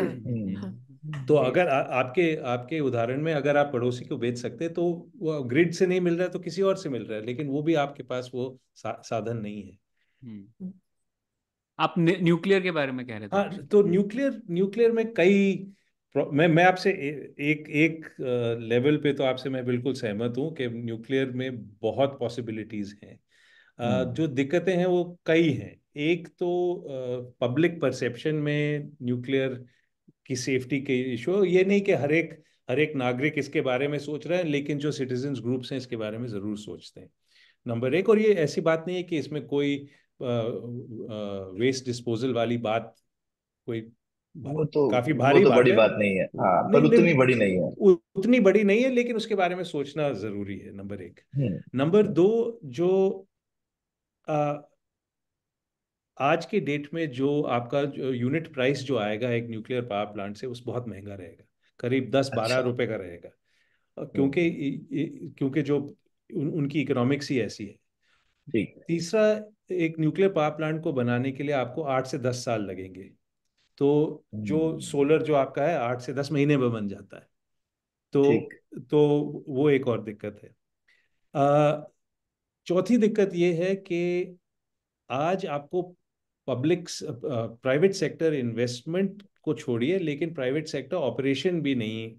हम्म। हाँ। तो अगर आ, आपके आपके उदाहरण में अगर आप पड़ोसी को बेच सकते तो वो ग्रिड से नहीं मिल रहा है तो किसी और से मिल रहा है लेकिन वो भी आपके पास वो सा, साधन नहीं है हम्म। आप न्यूक्लियर के बारे में कह रहे थे हाँ तो न्यूक्लियर न्यूक्लियर में कई मैं मैं आपसे एक एक लेवल पे तो आपसे मैं बिल्कुल सहमत हूँ कि न्यूक्लियर में बहुत पॉसिबिलिटीज हैं हम्म। जो दिक्कतें हैं वो कई हैं एक तो पब्लिक परसेप्शन में न्यूक्लियर की सेफ्टी के इशू ये नहीं कि हर एक हर एक नागरिक इसके बारे में सोच रहा है लेकिन जो सिटीजन ग्रुप्स हैं इसके बारे में ज़रूर सोचते हैं नंबर एक और ये ऐसी बात नहीं है कि इसमें कोई वेस्ट डिस्पोजल वाली बात कोई वो तो काफी भारी वो तो बड़ी बात नहीं है हाँ, पर उतनी बड़ी नहीं है उतनी बड़ी नहीं है लेकिन उसके बारे में सोचना जरूरी है नंबर एक हम्म। नंबर दो जो आ, आज के डेट में जो आपका जो यूनिट प्राइस जो आएगा एक न्यूक्लियर पावर प्लांट से उस बहुत महंगा रहेगा करीब दस बारह अच्छा। रुपए का रहेगा हम्म। क्योंकि क्योंकि जो उन, उनकी इकोनॉमिक्स ही ऐसी है तीसरा एक न्यूक्लियर पावर प्लांट को बनाने के लिए आपको आठ से दस साल लगेंगे तो हम्म। जो सोलर जो आपका है आठ से दस महीने में बन जाता है तो तो वो एक और दिक्कत है चौथी दिक्कत ये है कि आज आपको पब्लिक प्राइवेट सेक्टर इन्वेस्टमेंट को छोड़िए लेकिन प्राइवेट सेक्टर ऑपरेशन भी नहीं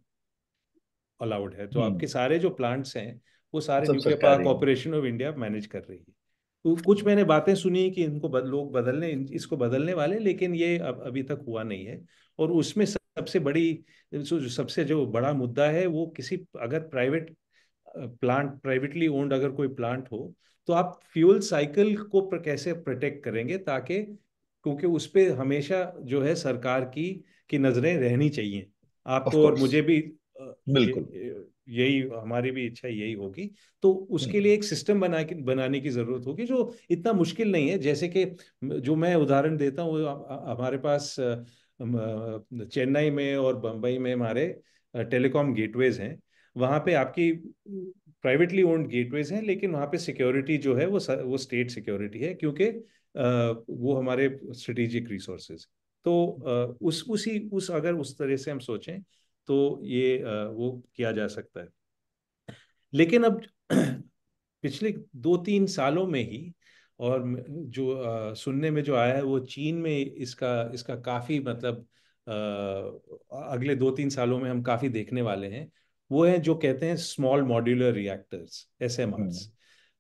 अलाउड है तो हम्म। आपके सारे जो प्लांट्स हैं वो सारे nuclear park operation of India manage कर रही है कुछ मैंने बातें सुनी कि इनको बद, लोग बदलने इसको बदलने वाले लेकिन ये अब अभी तक हुआ नहीं है और उसमें सबसे बड़ी सबसे जो बड़ा मुद्दा है वो किसी अगर प्राइवेट प्लांट प्राइवेटली ओन्ड अगर कोई प्लांट हो तो आप फ्यूल साइकिल को प्र, कैसे प्रोटेक्ट करेंगे ताकि क्योंकि उस पर हमेशा जो है सरकार की की नजरें रहनी चाहिए आपको और मुझे भी बिल्कुल यही हम्म। हमारी भी इच्छा यही होगी तो उसके हम्म। लिए एक सिस्टम बना के बनाने की ज़रूरत होगी जो इतना मुश्किल नहीं है जैसे कि जो मैं उदाहरण देता हूँ हमारे पास चेन्नई में और बम्बई में हमारे टेलीकॉम गेटवेज हैं वहाँ पे आपकी प्राइवेटली ओन्ड गेटवेज हैं लेकिन वहाँ पे सिक्योरिटी जो है वो वो स्टेट सिक्योरिटी है क्योंकि वो हमारे स्ट्रेटेजिक रिसोर्सेज तो उस उसी उस अगर उस तरह से हम सोचें तो ये वो किया जा सकता है लेकिन अब *clears throat* पिछले दो तीन सालों में ही और जो सुनने में जो आया है वो चीन में इसका इसका काफ़ी मतलब अगले दो तीन सालों में हम काफ़ी देखने वाले हैं वो है जो कहते हैं स्मॉल मॉड्यूलर रिएक्टर्स एस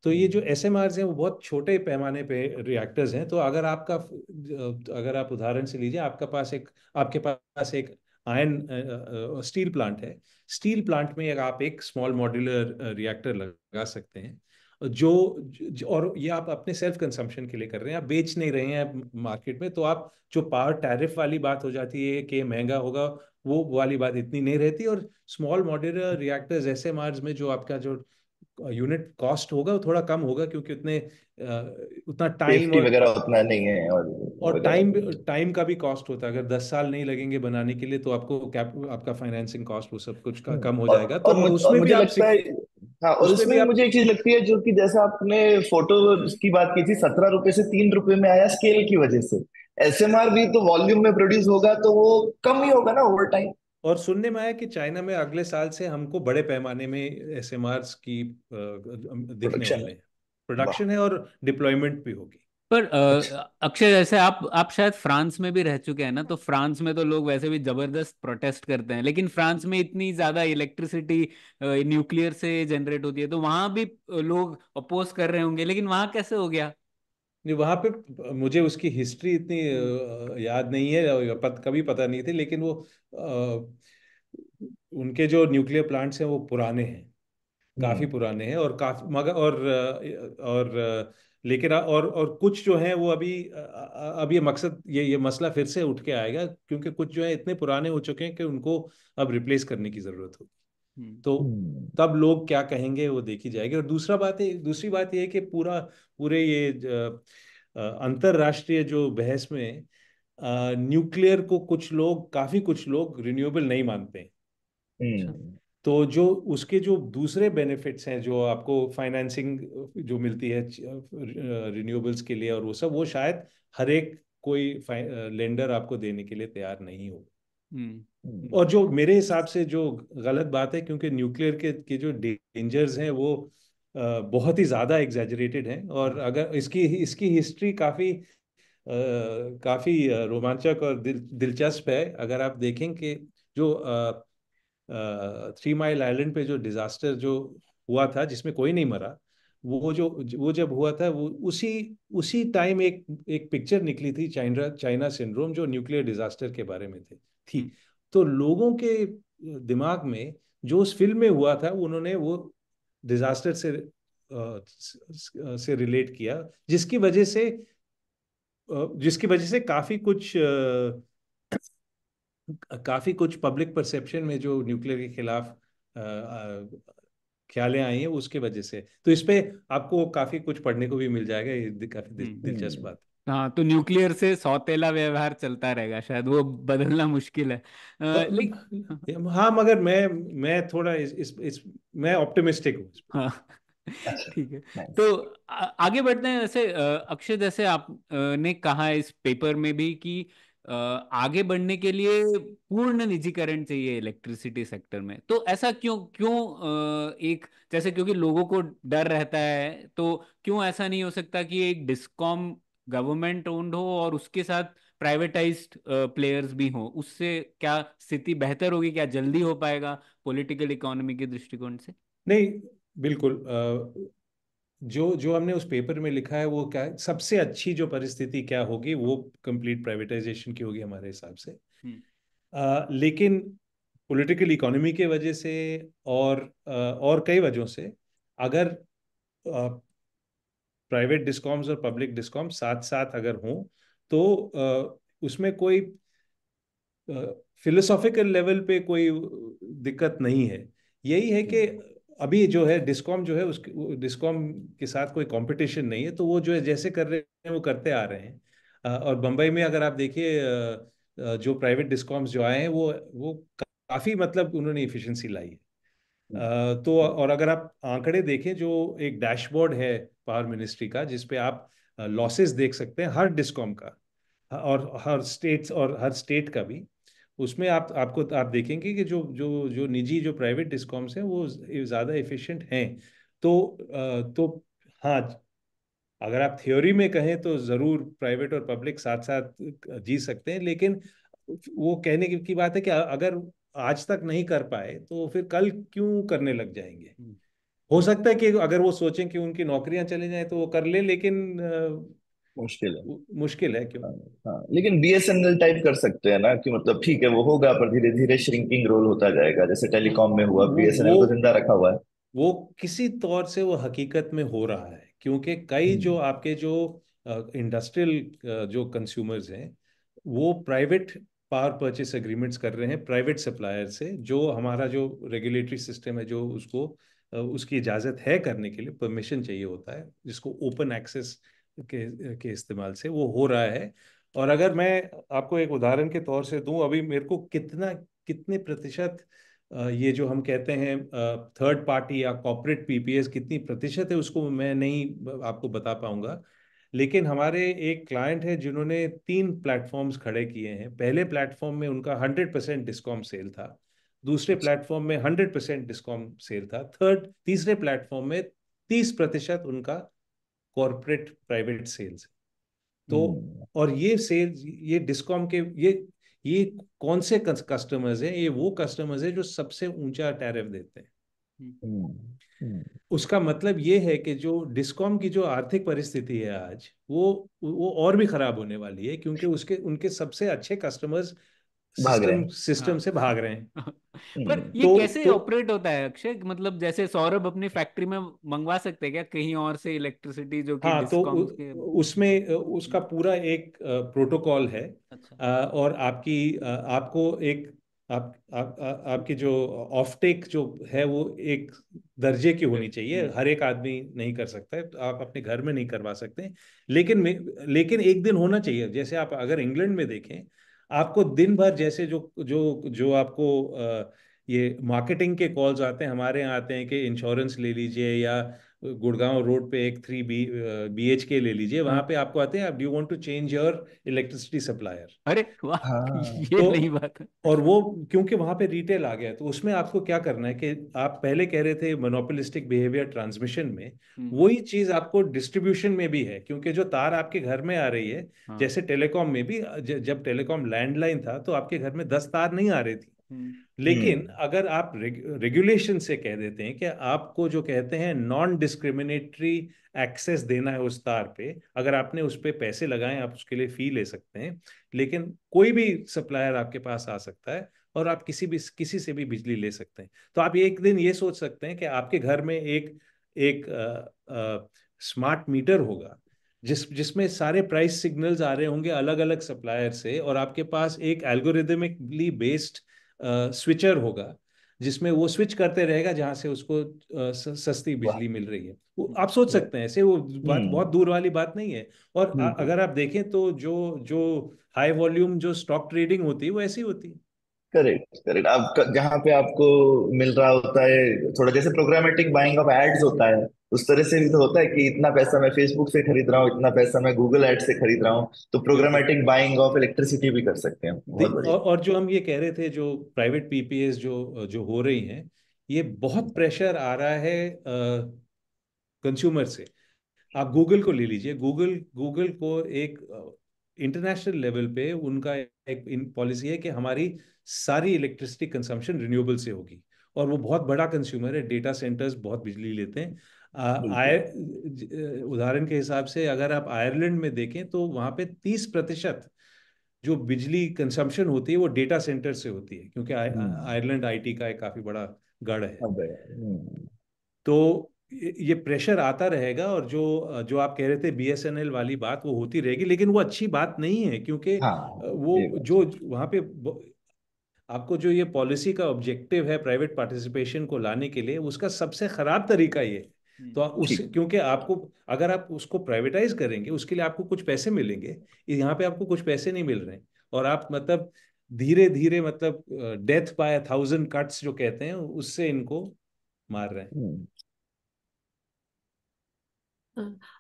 तो ये जो एस हम्म। हैं वो बहुत छोटे पैमाने पे रिएक्टर्स हैं तो अगर आपका अगर आप उदाहरण से लीजिए आपका पास एक आपके पास एक आयन स्टील प्लांट है स्टील प्लांट में आप एक स्मॉल मॉड्यूलर रिएक्टर लगा सकते हैं जो, और ये आप अपने सेल्फ कंसम्पशन के लिए कर रहे हैं आप बेच नहीं रहे हैं मार्केट में तो आप जो पावर टैरिफ वाली बात हो जाती है कि महंगा होगा वो वाली बात इतनी नहीं रहती और स्मॉल मॉड्यूलर रिएक्टर्स ऐसे मार्ज में जो आपका जो यूनिट कॉस्ट होगा वो थोड़ा कम होगा क्योंकि उतने उतना टाइम वगैरह उतना नहीं है और और टाइम टाइम का भी कॉस्ट होता है अगर दस साल नहीं लगेंगे बनाने के लिए तो आपको कैप आपका फाइनेंसिंग कॉस्ट वो सब कुछ का हम्म। कम हो जाएगा तो और, उसमें और भी आप है, हाँ और उसमें, उसमें आप... मुझे एक चीज लगती है जो कि जैसा आपने फोटो की बात की थी सत्रह रुपए से तीन रुपए में आया स्केल की वजह से एसएमआर भी तो वॉल्यूम में प्रोड्यूस होगा तो वो कम ही होगा ना ओवर टाइम और सुनने में आया कि चाइना में अगले साल से हमको बड़े पैमाने में एस एम आर की प्रोडक्शन है और डिप्लॉयमेंट भी होगी पर अक्षय जैसे आप आप शायद फ्रांस में भी रह चुके हैं ना तो फ्रांस में तो लोग वैसे भी जबरदस्त प्रोटेस्ट करते हैं लेकिन फ्रांस में इतनी ज्यादा इलेक्ट्रिसिटी न्यूक्लियर से जनरेट होती है तो वहां भी लोग अपोज कर रहे होंगे लेकिन वहां कैसे हो गया नहीं वहाँ पे मुझे उसकी हिस्ट्री इतनी हम्म। याद नहीं है पत, कभी पता नहीं थी लेकिन वो आ, उनके जो न्यूक्लियर प्लांट्स हैं वो पुराने हैं काफ़ी हम्म। पुराने हैं और काफ़ी मगर और और लेकिन और और कुछ जो है वो अभी अब ये मकसद ये ये मसला फिर से उठ के आएगा क्योंकि कुछ जो है इतने पुराने हो चुके हैं कि उनको अब रिप्लेस करने की ज़रूरत होगी हम्म। तो हम्म। तब लोग क्या कहेंगे वो देखी जाएगी और दूसरा बात है दूसरी बात यह कि पूरा पूरे ये अंतरराष्ट्रीय जो बहस में न्यूक्लियर को कुछ लोग काफी कुछ लोग रिन्यूएबल नहीं मानते हम्म। तो जो उसके जो दूसरे बेनिफिट्स हैं जो आपको फाइनेंसिंग जो मिलती है रिन्यूएबल्स के लिए और वो सब वो शायद हर एक कोई लेंडर आपको देने के लिए तैयार नहीं हो और जो मेरे हिसाब से जो गलत बात है क्योंकि न्यूक्लियर के के जो डेंजर्स हैं वो बहुत ही ज़्यादा एग्जेजरेटेड हैं और अगर इसकी इसकी हिस्ट्री काफ़ी काफ़ी रोमांचक और दिल दिलचस्प है अगर आप देखें कि जो थ्री माइल आइलैंड पे जो डिज़ास्टर जो हुआ था जिसमें कोई नहीं मरा वो जो वो जब हुआ था वो उसी उसी टाइम एक एक पिक्चर निकली थी चाइना चाइना सिंड्रोम जो न्यूक्लियर डिज़ास्टर के बारे में थे थी तो लोगों के दिमाग में जो उस फिल्म में हुआ था उन्होंने वो डिजास्टर से से रिलेट किया जिसकी वजह से जिसकी वजह से काफी कुछ काफी कुछ पब्लिक परसेप्शन में जो न्यूक्लियर के खिलाफ ख्यालें आई हैं उसके वजह से तो इस पे आपको काफी कुछ पढ़ने को भी मिल जाएगा ये काफी हम्म, दिलचस्प हम्म। बात है हाँ तो न्यूक्लियर से सौतेला व्यवहार चलता रहेगा शायद वो बदलना मुश्किल है आ, हाँ, हाँ, हाँ मगर मैं मैं थोड़ा इस इस, इस मैं ऑप्टिमिस्टिक हूँ हाँ *laughs* ठीक है तो आ, आगे बढ़ते हैं जैसे अक्षय जैसे आपने कहा इस पेपर में भी कि आगे बढ़ने के लिए पूर्ण निजीकरण चाहिए इलेक्ट्रिसिटी सेक्टर में तो ऐसा क्यों क्यों एक जैसे क्योंकि लोगों को डर रहता है तो क्यों ऐसा नहीं हो सकता कि एक डिस्कॉम गवर्नमेंट ओन्ड हो और उसके साथ प्राइवेटाइज प्लेयर्स भी हो उससे क्या स्थिति बेहतर होगी क्या जल्दी हो पाएगा पॉलिटिकल इकोनॉमी के दृष्टिकोण से नहीं बिल्कुल जो जो हमने उस पेपर में लिखा है वो क्या है? सबसे अच्छी जो परिस्थिति क्या होगी वो कंप्लीट प्राइवेटाइजेशन की होगी हमारे हिसाब से आ, हम्म। लेकिन पॉलिटिकल इकोनॉमी के वजह से और आ, और कई वजहों से अगर प्राइवेट डिस्कॉम्स और पब्लिक डिस्कॉम्स साथ साथ अगर हों तो उसमें कोई फिलोसॉफिकल लेवल पे कोई दिक्कत नहीं है यही है कि हम्म। अभी जो है डिस्कॉम जो है उसके डिस्कॉम के साथ कोई कंपटीशन नहीं है तो वो जो है जैसे कर रहे हैं वो करते आ रहे हैं और बम्बई में अगर आप देखिए जो प्राइवेट डिस्कॉम्स जो आए हैं वो वो काफ़ी मतलब उन्होंने इफिशेंसी लाई है हम्म। तो और अगर आप आंकड़े देखें जो एक डैशबोर्ड है पावर मिनिस्ट्री का जिसपे आप लॉसेस देख सकते हैं हर डिस्कॉम का और हर स्टेट्स और हर स्टेट का भी उसमें आप आपको आप देखेंगे कि जो जो जो निजी जो प्राइवेट डिस्कॉम्स हैं वो ज़्यादा एफिशिएंट हैं तो तो हाँ अगर आप थ्योरी में कहें तो ज़रूर प्राइवेट और पब्लिक साथ साथ जी सकते हैं लेकिन वो कहने की बात है कि अगर आज तक नहीं कर पाए तो फिर कल क्यों करने लग जाएंगे हम्म। हो सकता है कि अगर वो सोचें कि उनकी नौकरियां चले जाए तो वो कर ले लेकिन मुश्किल है मुश्किल है क्यों हाँ, हाँ, लेकिन बीएसएनएल टाइप कर सकते हैं ना कि मतलब ठीक है वो होगा पर धीरे धीरे श्रिंकिंग रोल होता जाएगा जैसे टेलीकॉम में हुआ बीएसएनएल को जिंदा रखा हुआ है वो किसी तौर से वो हकीकत में हो रहा है क्योंकि कई जो हम्म। आपके जो इंडस्ट्रियल जो कंज्यूमर्स हैं वो प्राइवेट पावर परचेस एग्रीमेंट्स कर रहे हैं प्राइवेट सप्लायर से जो हमारा जो रेगुलेटरी सिस्टम है जो उसको उसकी इजाज़त है करने के लिए परमिशन चाहिए होता है जिसको ओपन एक्सेस के के इस्तेमाल से वो हो रहा है और अगर मैं आपको एक उदाहरण के तौर से दूं अभी मेरे को कितना कितने प्रतिशत ये जो हम कहते हैं थर्ड पार्टी या कॉपरेट पीपीएस कितनी प्रतिशत है उसको मैं नहीं आपको बता पाऊंगा लेकिन हमारे एक क्लाइंट है जिन्होंने तीन प्लेटफॉर्म्स खड़े किए हैं पहले प्लेटफॉर्म में उनका हंड्रेड परसेंट डिस्कॉम सेल था दूसरे प्लेटफॉर्म अच्छा। में हंड्रेड परसेंट डिस्कॉम सेल था थर्ड तीसरे प्लेटफॉर्म में तीस प्रतिशत उनका कॉरपोरेट प्राइवेट सेल्स तो हम्म। और ये सेल्स ये डिस्कॉम के ये ये कौन से कस्टमर्स हैं ये वो कस्टमर्स हैं जो सबसे ऊंचा टैरिफ देते हैं हम्म। हम्म। उसका मतलब ये है कि जो डिस्कॉम की जो आर्थिक परिस्थिति है आज वो वो और भी खराब होने वाली है क्योंकि उसके उनके सबसे अच्छे कस्टमर्स सिस्टम सिस्टम हाँ। से भाग रहे हैं *laughs* पर हम्म। ये तो, कैसे तो, ऑपरेट होता है अक्षय मतलब जैसे सौरभ अपनी फैक्ट्री में मंगवा सकते हैं क्या कहीं और से इलेक्ट्रिसिटी जो कि हाँ तो उसमें उसका पूरा एक प्रोटोकॉल है अच्छा। और आपकी आपको एक आप, आप, आ, आपकी जो ऑफ टेक जो है वो एक दर्जे की होनी चाहिए हम्म। हर एक आदमी नहीं कर सकता है तो आप अपने घर में नहीं करवा सकते लेकिन लेकिन एक दिन होना चाहिए जैसे आप अगर इंग्लैंड में देखें आपको दिन भर जैसे जो जो जो आपको ये मार्केटिंग के कॉल्स आते हैं हमारे यहाँ आते हैं कि इंश्योरेंस ले लीजिए या गुड़गांव रोड पे एक थ्री बी बी एच के ले लीजिए वहां हाँ। पे आपको आते हैं do want to change your electricity supplier अरे वाह हाँ, ये तो, नहीं बात है और वो क्योंकि वहां पे रिटेल आ गया तो उसमें आपको क्या करना है कि आप पहले कह रहे थे मोनोपोलिस्टिक बिहेवियर ट्रांसमिशन में वही चीज आपको डिस्ट्रीब्यूशन में भी है क्योंकि जो तार आपके घर में आ रही है हाँ। जैसे टेलीकॉम में भी जब टेलीकॉम लैंडलाइन था तो आपके घर में दस तार नहीं आ रही थी हम्म। लेकिन हम्म। अगर आप रेगुलेशन से कह देते हैं कि आपको जो कहते हैं नॉन डिस्क्रिमिनेटरी एक्सेस देना है उस तार पे अगर आपने उस पर पैसे लगाए आप उसके लिए फी ले सकते हैं लेकिन कोई भी सप्लायर आपके पास आ सकता है और आप किसी भी किसी से भी बिजली ले सकते हैं तो आप एक दिन ये सोच सकते हैं कि आपके घर में एक एक आ, आ, स्मार्ट मीटर होगा जिस जिसमें सारे प्राइस सिग्नल्स आ रहे होंगे अलग अलग सप्लायर से और आपके पास एक एल्गोरिदमिकली बेस्ड स्विचर होगा जिसमें वो स्विच करते रहेगा जहां से उसको सस्ती बिजली मिल रही है वो हम्म, आप सोच सकते हैं ऐसे वो बात हम्म। बहुत दूर वाली बात नहीं है और नहीं। अगर आप देखें तो जो जो हाई वॉल्यूम जो स्टॉक ट्रेडिंग होती है वो ऐसी होती है करेक्ट करेक्ट आप जहाँ पे आपको मिल रहा होता है थोड़ा जैसे प्रोग्रामेटिक बाइंग ऑफ एड्स होता है उस तरह से भी तो होता है कि इतना पैसा मैं फेसबुक से खरीद रहा हूँ इतना पैसा मैं गूगल एड से खरीद रहा हूँ तो प्रोग्रामेटिक बाइंग ऑफ इलेक्ट्रिसिटी भी कर सकते हैं और, और जो हम ये कह रहे थे जो प्राइवेट पीपीएस जो जो हो रही हैं ये बहुत प्रेशर आ रहा है कंज्यूमर से आप गूगल को ले लीजिए गूगल गूगल को एक इंटरनेशनल लेवल पे उनका एक पॉलिसी है कि हमारी सारी इलेक्ट्रिसिटी कंजम्पशन रिन्यूएबल से होगी और वो बहुत बड़ा कंज्यूमर है डेटा सेंटर्स बहुत बिजली लेते हैं आय उदाहरण के हिसाब से अगर आप आयरलैंड में देखें तो वहां पे तीस प्रतिशत जो बिजली कंसम्पशन होती है वो डेटा सेंटर से होती है क्योंकि आयरलैंड आईटी का एक काफी बड़ा गढ़ है तो ये प्रेशर आता रहेगा और जो जो आप कह रहे थे बीएसएनएल वाली बात वो होती रहेगी लेकिन वो अच्छी बात नहीं है क्योंकि हाँ, वो जो वहां पे आपको जो ये पॉलिसी का ऑब्जेक्टिव है प्राइवेट पार्टिसिपेशन को लाने के लिए उसका सबसे खराब तरीका ये है तो उस क्योंकि आपको अगर आप उसको प्राइवेटाइज करेंगे उसके लिए आपको कुछ पैसे मिलेंगे यहाँ पे आपको कुछ पैसे नहीं मिल रहे हैं और आप मतलब धीरे धीरे मतलब डेथ बाय थाउजेंड कट्स जो कहते हैं उससे इनको मार रहे हैं हम्म।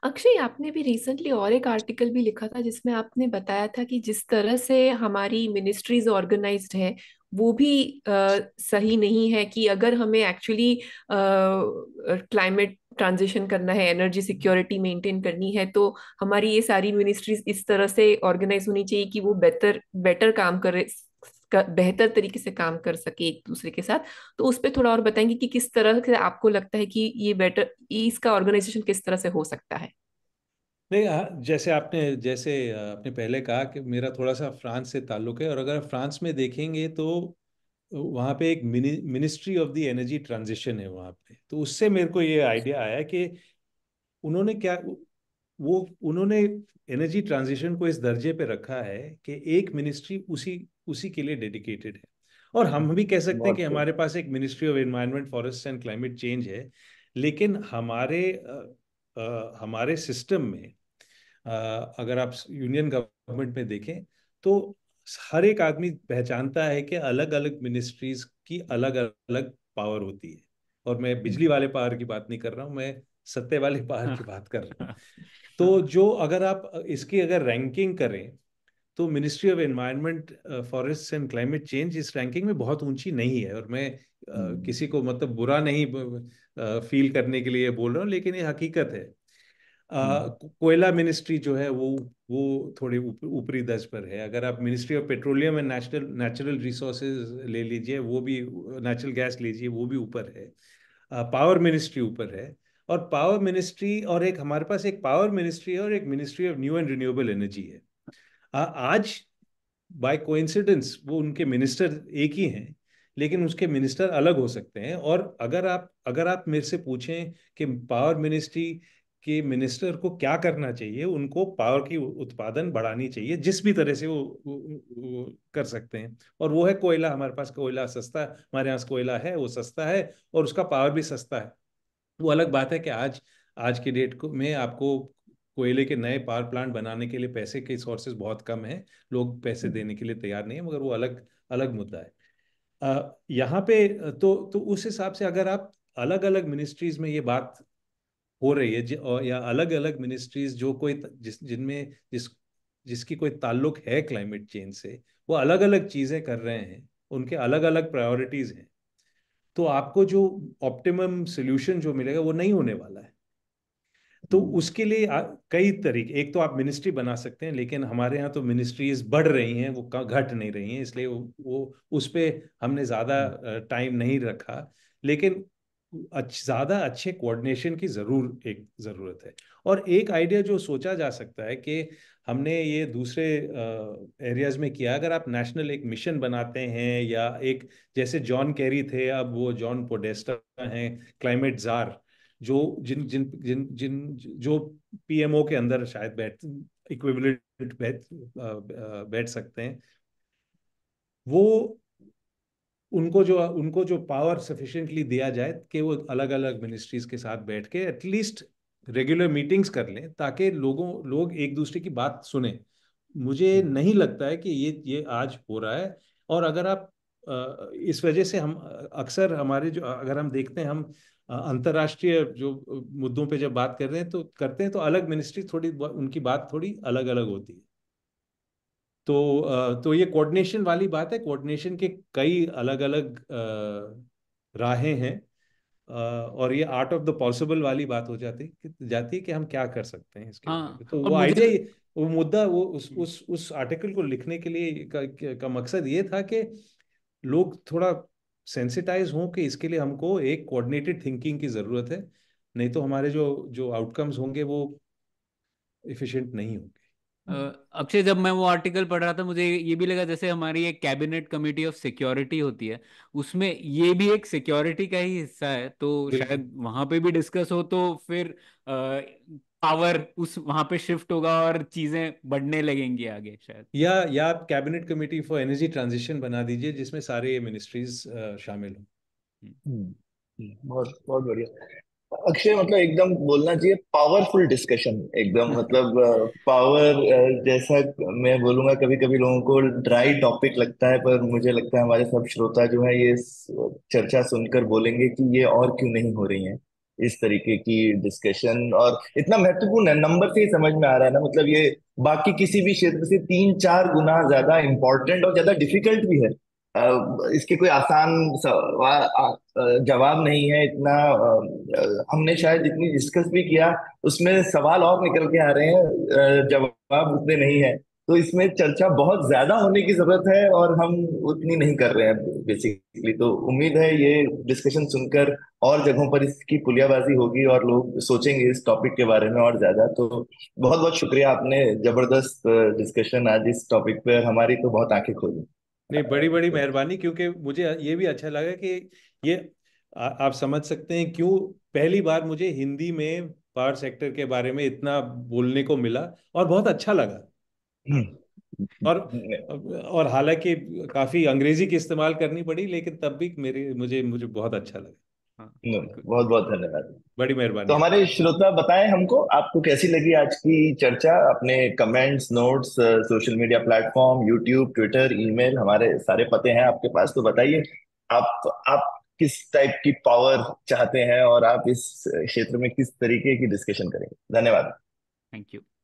अक्षय आपने भी रिसेंटली और एक आर्टिकल भी लिखा था जिसमें आपने बताया था कि जिस तरह से हमारी मिनिस्ट्रीज ऑर्गेनाइज्ड है वो भी आ, सही नहीं है कि अगर हमें एक्चुअली क्लाइमेट ट्रांजिशन करना है एनर्जी सिक्योरिटी मेंटेन करनी है तो हमारी ये सारी मिनिस्ट्रीज इस तरह से ऑर्गेनाइज होनी चाहिए कि वो बेहतर बेटर काम करे बेहतर तरीके से काम कर सके एक दूसरे के साथ तो उस पर थोड़ा और बताएंगे कि किस तरह से आपको लगता है कि ये बेटर इसका ऑर्गेनाइजेशन किस तरह से हो सकता है नहीं जैसे आपने जैसे आपने पहले कहा कि मेरा थोड़ा सा फ्रांस से ताल्लुक है और अगर फ्रांस में देखेंगे तो वहाँ पे एक ministry of the energy transition है वहाँ पे तो उससे मेरे को ये आइडिया अच्छा। आया कि उन्होंने क्या वो उन्होंने एनर्जी ट्रांजिशन को इस दर्जे पे रखा है कि एक मिनिस्ट्री उसी उसी के लिए डेडिकेटेड है और हम भी कह सकते हैं कि हमारे पास एक ministry of environment forest and climate change है लेकिन हमारे आ, हमारे सिस्टम में आ, अगर आप यूनियन गवर्नमेंट में देखें तो हर एक आदमी पहचानता है कि अलग अलग मिनिस्ट्रीज की अलग अलग पावर होती है और मैं बिजली हम्म। वाले पावर की बात नहीं कर रहा हूँ मैं सत्य वाले पावर की बात कर रहा हूँ *laughs* तो हाँ। जो अगर आप इसकी अगर रैंकिंग करें तो ministry of environment forest and climate change इस रैंकिंग में बहुत ऊंची नहीं है और मैं uh, हम्म। किसी को मतलब बुरा नहीं फील uh, करने के लिए बोल रहा हूँ लेकिन ये हकीकत है हम्म। कोयला मिनिस्ट्री जो है वो वो थोड़े ऊपरी उप, दर्ज पर है अगर आप ministry of petroleum and natural natural resources ले लीजिए वो भी नेचुरल गैस लीजिए वो भी ऊपर है पावर मिनिस्ट्री ऊपर है और पावर मिनिस्ट्री और एक हमारे पास एक पावर मिनिस्ट्री है और एक ministry of new and renewable energy है आ, आज बाय कोइंसिडेंस वो उनके मिनिस्टर एक ही हैं लेकिन उसके मिनिस्टर अलग हो सकते हैं और अगर आप अगर आप मेरे से पूछें कि पावर मिनिस्ट्री कि मिनिस्टर को क्या करना चाहिए उनको पावर की उत्पादन बढ़ानी चाहिए जिस भी तरह से वो, वो, वो कर सकते हैं और वो है कोयला हमारे पास कोयला सस्ता हमारे यहाँ कोयला है वो सस्ता है और उसका पावर भी सस्ता है वो अलग बात है कि आज आज के डेट को में आपको कोयले के नए पावर प्लांट बनाने के लिए पैसे के सोर्सेज बहुत कम है लोग पैसे हम्म। देने के लिए तैयार नहीं है मगर वो अलग अलग मुद्दा है यहाँ पे तो तो उस हिसाब से अगर आप अलग अलग मिनिस्ट्रीज में ये बात हो रही है या अलग अलग मिनिस्ट्रीज जो कोई जिस जिनमें जिस जिसकी कोई ताल्लुक है क्लाइमेट चेंज से वो अलग अलग चीज़ें कर रहे हैं उनके अलग अलग प्रायोरिटीज़ हैं तो आपको जो ऑप्टिमम सोल्यूशन जो मिलेगा वो नहीं होने वाला है तो हम्म। उसके लिए आ, कई तरीके एक तो आप मिनिस्ट्री बना सकते हैं लेकिन हमारे यहाँ तो मिनिस्ट्रीज बढ़ रही हैं वो घट नहीं रही हैं इसलिए वो, वो उस पर हमने ज़्यादा टाइम हम्म। नहीं रखा लेकिन ज़्यादा अच्छे कोऑर्डिनेशन की ज़रूर एक ज़रूरत है और एक आइडिया जो सोचा जा सकता है कि हमने ये दूसरे एरियाज़ में किया अगर आप नेशनल एक मिशन बनाते हैं या एक जैसे जॉन कैरी थे अब वो जॉन पोडेस्टा हैं क्लाइमेट जार जो जिन जिन जिन जिन जो पीएमओ के अंदर शायद बैठ इक्विवेलेंट बैठ बैठ सकते हैं वो उनको जो उनको जो पावर सफिशेंटली दिया जाए कि वो अलग अलग मिनिस्ट्रीज के साथ बैठ के एटलीस्ट रेगुलर मीटिंग्स कर लें ताकि लोगों लोग एक दूसरे की बात सुने मुझे हम्म। नहीं लगता है कि ये ये आज हो रहा है और अगर आप इस वजह से हम अक्सर हमारे जो अगर हम देखते हैं हम अंतर्राष्ट्रीय जो मुद्दों पे जब बात कर रहे हैं तो करते हैं तो अलग मिनिस्ट्री थोड़ी उनकी बात थोड़ी अलग अलग होती है तो तो ये कोऑर्डिनेशन वाली बात है कोऑर्डिनेशन के कई अलग अलग राहें हैं और ये आर्ट ऑफ द पॉसिबल वाली बात हो जाती जाती है कि हम क्या कर सकते हैं इसके हाँ, तो वो आइडिया वो मुद्दा वो उस उस उस आर्टिकल को लिखने के लिए का, का मकसद ये था कि लोग थोड़ा सेंसिटाइज हों कि इसके लिए हमको एक कोऑर्डिनेटेड थिंकिंग की ज़रूरत है नहीं तो हमारे जो जो आउटकम्स होंगे वो इफिशियंट नहीं होंगे हम्म। अक्षय जब मैं वो आर्टिकल पढ़ रहा था मुझे ये भी लगा जैसे हमारी एक कैबिनेट कमेटी ऑफ सिक्योरिटी होती है उसमें ये भी एक सिक्योरिटी का ही हिस्सा है तो शायद वहां पे भी डिस्कस हो तो फिर पावर उस वहां पे शिफ्ट होगा और चीजें बढ़ने लगेंगी आगे शायद या या आप cabinet committee for energy transition बना दीजिए जिसमें सारे मिनिस्ट्रीज शामिल हों हम्म। हम्म। बहुत बहुत बढ़िया अक्षय मतलब एकदम बोलना चाहिए पावरफुल डिस्कशन एकदम मतलब पावर जैसा मैं बोलूंगा कभी कभी लोगों को ड्राई टॉपिक लगता है पर मुझे लगता है हमारे सब श्रोता जो है ये चर्चा सुनकर बोलेंगे कि ये और क्यों नहीं हो रही है इस तरीके की डिस्कशन और इतना महत्वपूर्ण है नंबर से ही समझ में आ रहा है ना मतलब ये बाकी किसी भी क्षेत्र से तीन चार गुना ज्यादा इम्पोर्टेंट और ज्यादा डिफिकल्ट भी है इसके कोई आसान जवाब नहीं है इतना हमने शायद जितनी डिस्कस भी किया उसमें सवाल और निकल के आ रहे हैं जवाब उतने नहीं है तो इसमें चर्चा बहुत ज्यादा होने की जरूरत है और हम उतनी नहीं कर रहे हैं बेसिकली तो उम्मीद है ये डिस्कशन सुनकर और जगहों पर इसकी पुलियाबाजी होगी और लोग सोचेंगे इस टॉपिक के बारे में और ज्यादा तो बहुत बहुत शुक्रिया आपने जबरदस्त डिस्कशन आज इस टॉपिक पर हमारी तो बहुत आंखें खोली नहीं बड़ी बड़ी मेहरबानी क्योंकि मुझे ये भी अच्छा लगा कि ये आ, आप समझ सकते हैं क्यों पहली बार मुझे हिंदी में पावर सेक्टर के बारे में इतना बोलने को मिला और बहुत अच्छा लगा हम्म। और और हालांकि काफी अंग्रेजी की इस्तेमाल करनी पड़ी लेकिन तब भी मेरे मुझे मुझे बहुत अच्छा लगा हाँ। बहुत बहुत धन्यवाद बड़ी मेहरबानी तो हमारे श्रोता बताएं हमको आपको कैसी लगी आज की चर्चा अपने comments notes social media platform YouTube Twitter email हमारे सारे पते हैं आपके पास तो बताइए आप आप किस टाइप की पावर चाहते हैं और आप इस क्षेत्र में किस तरीके की डिस्कशन करेंगे धन्यवाद थैंक यू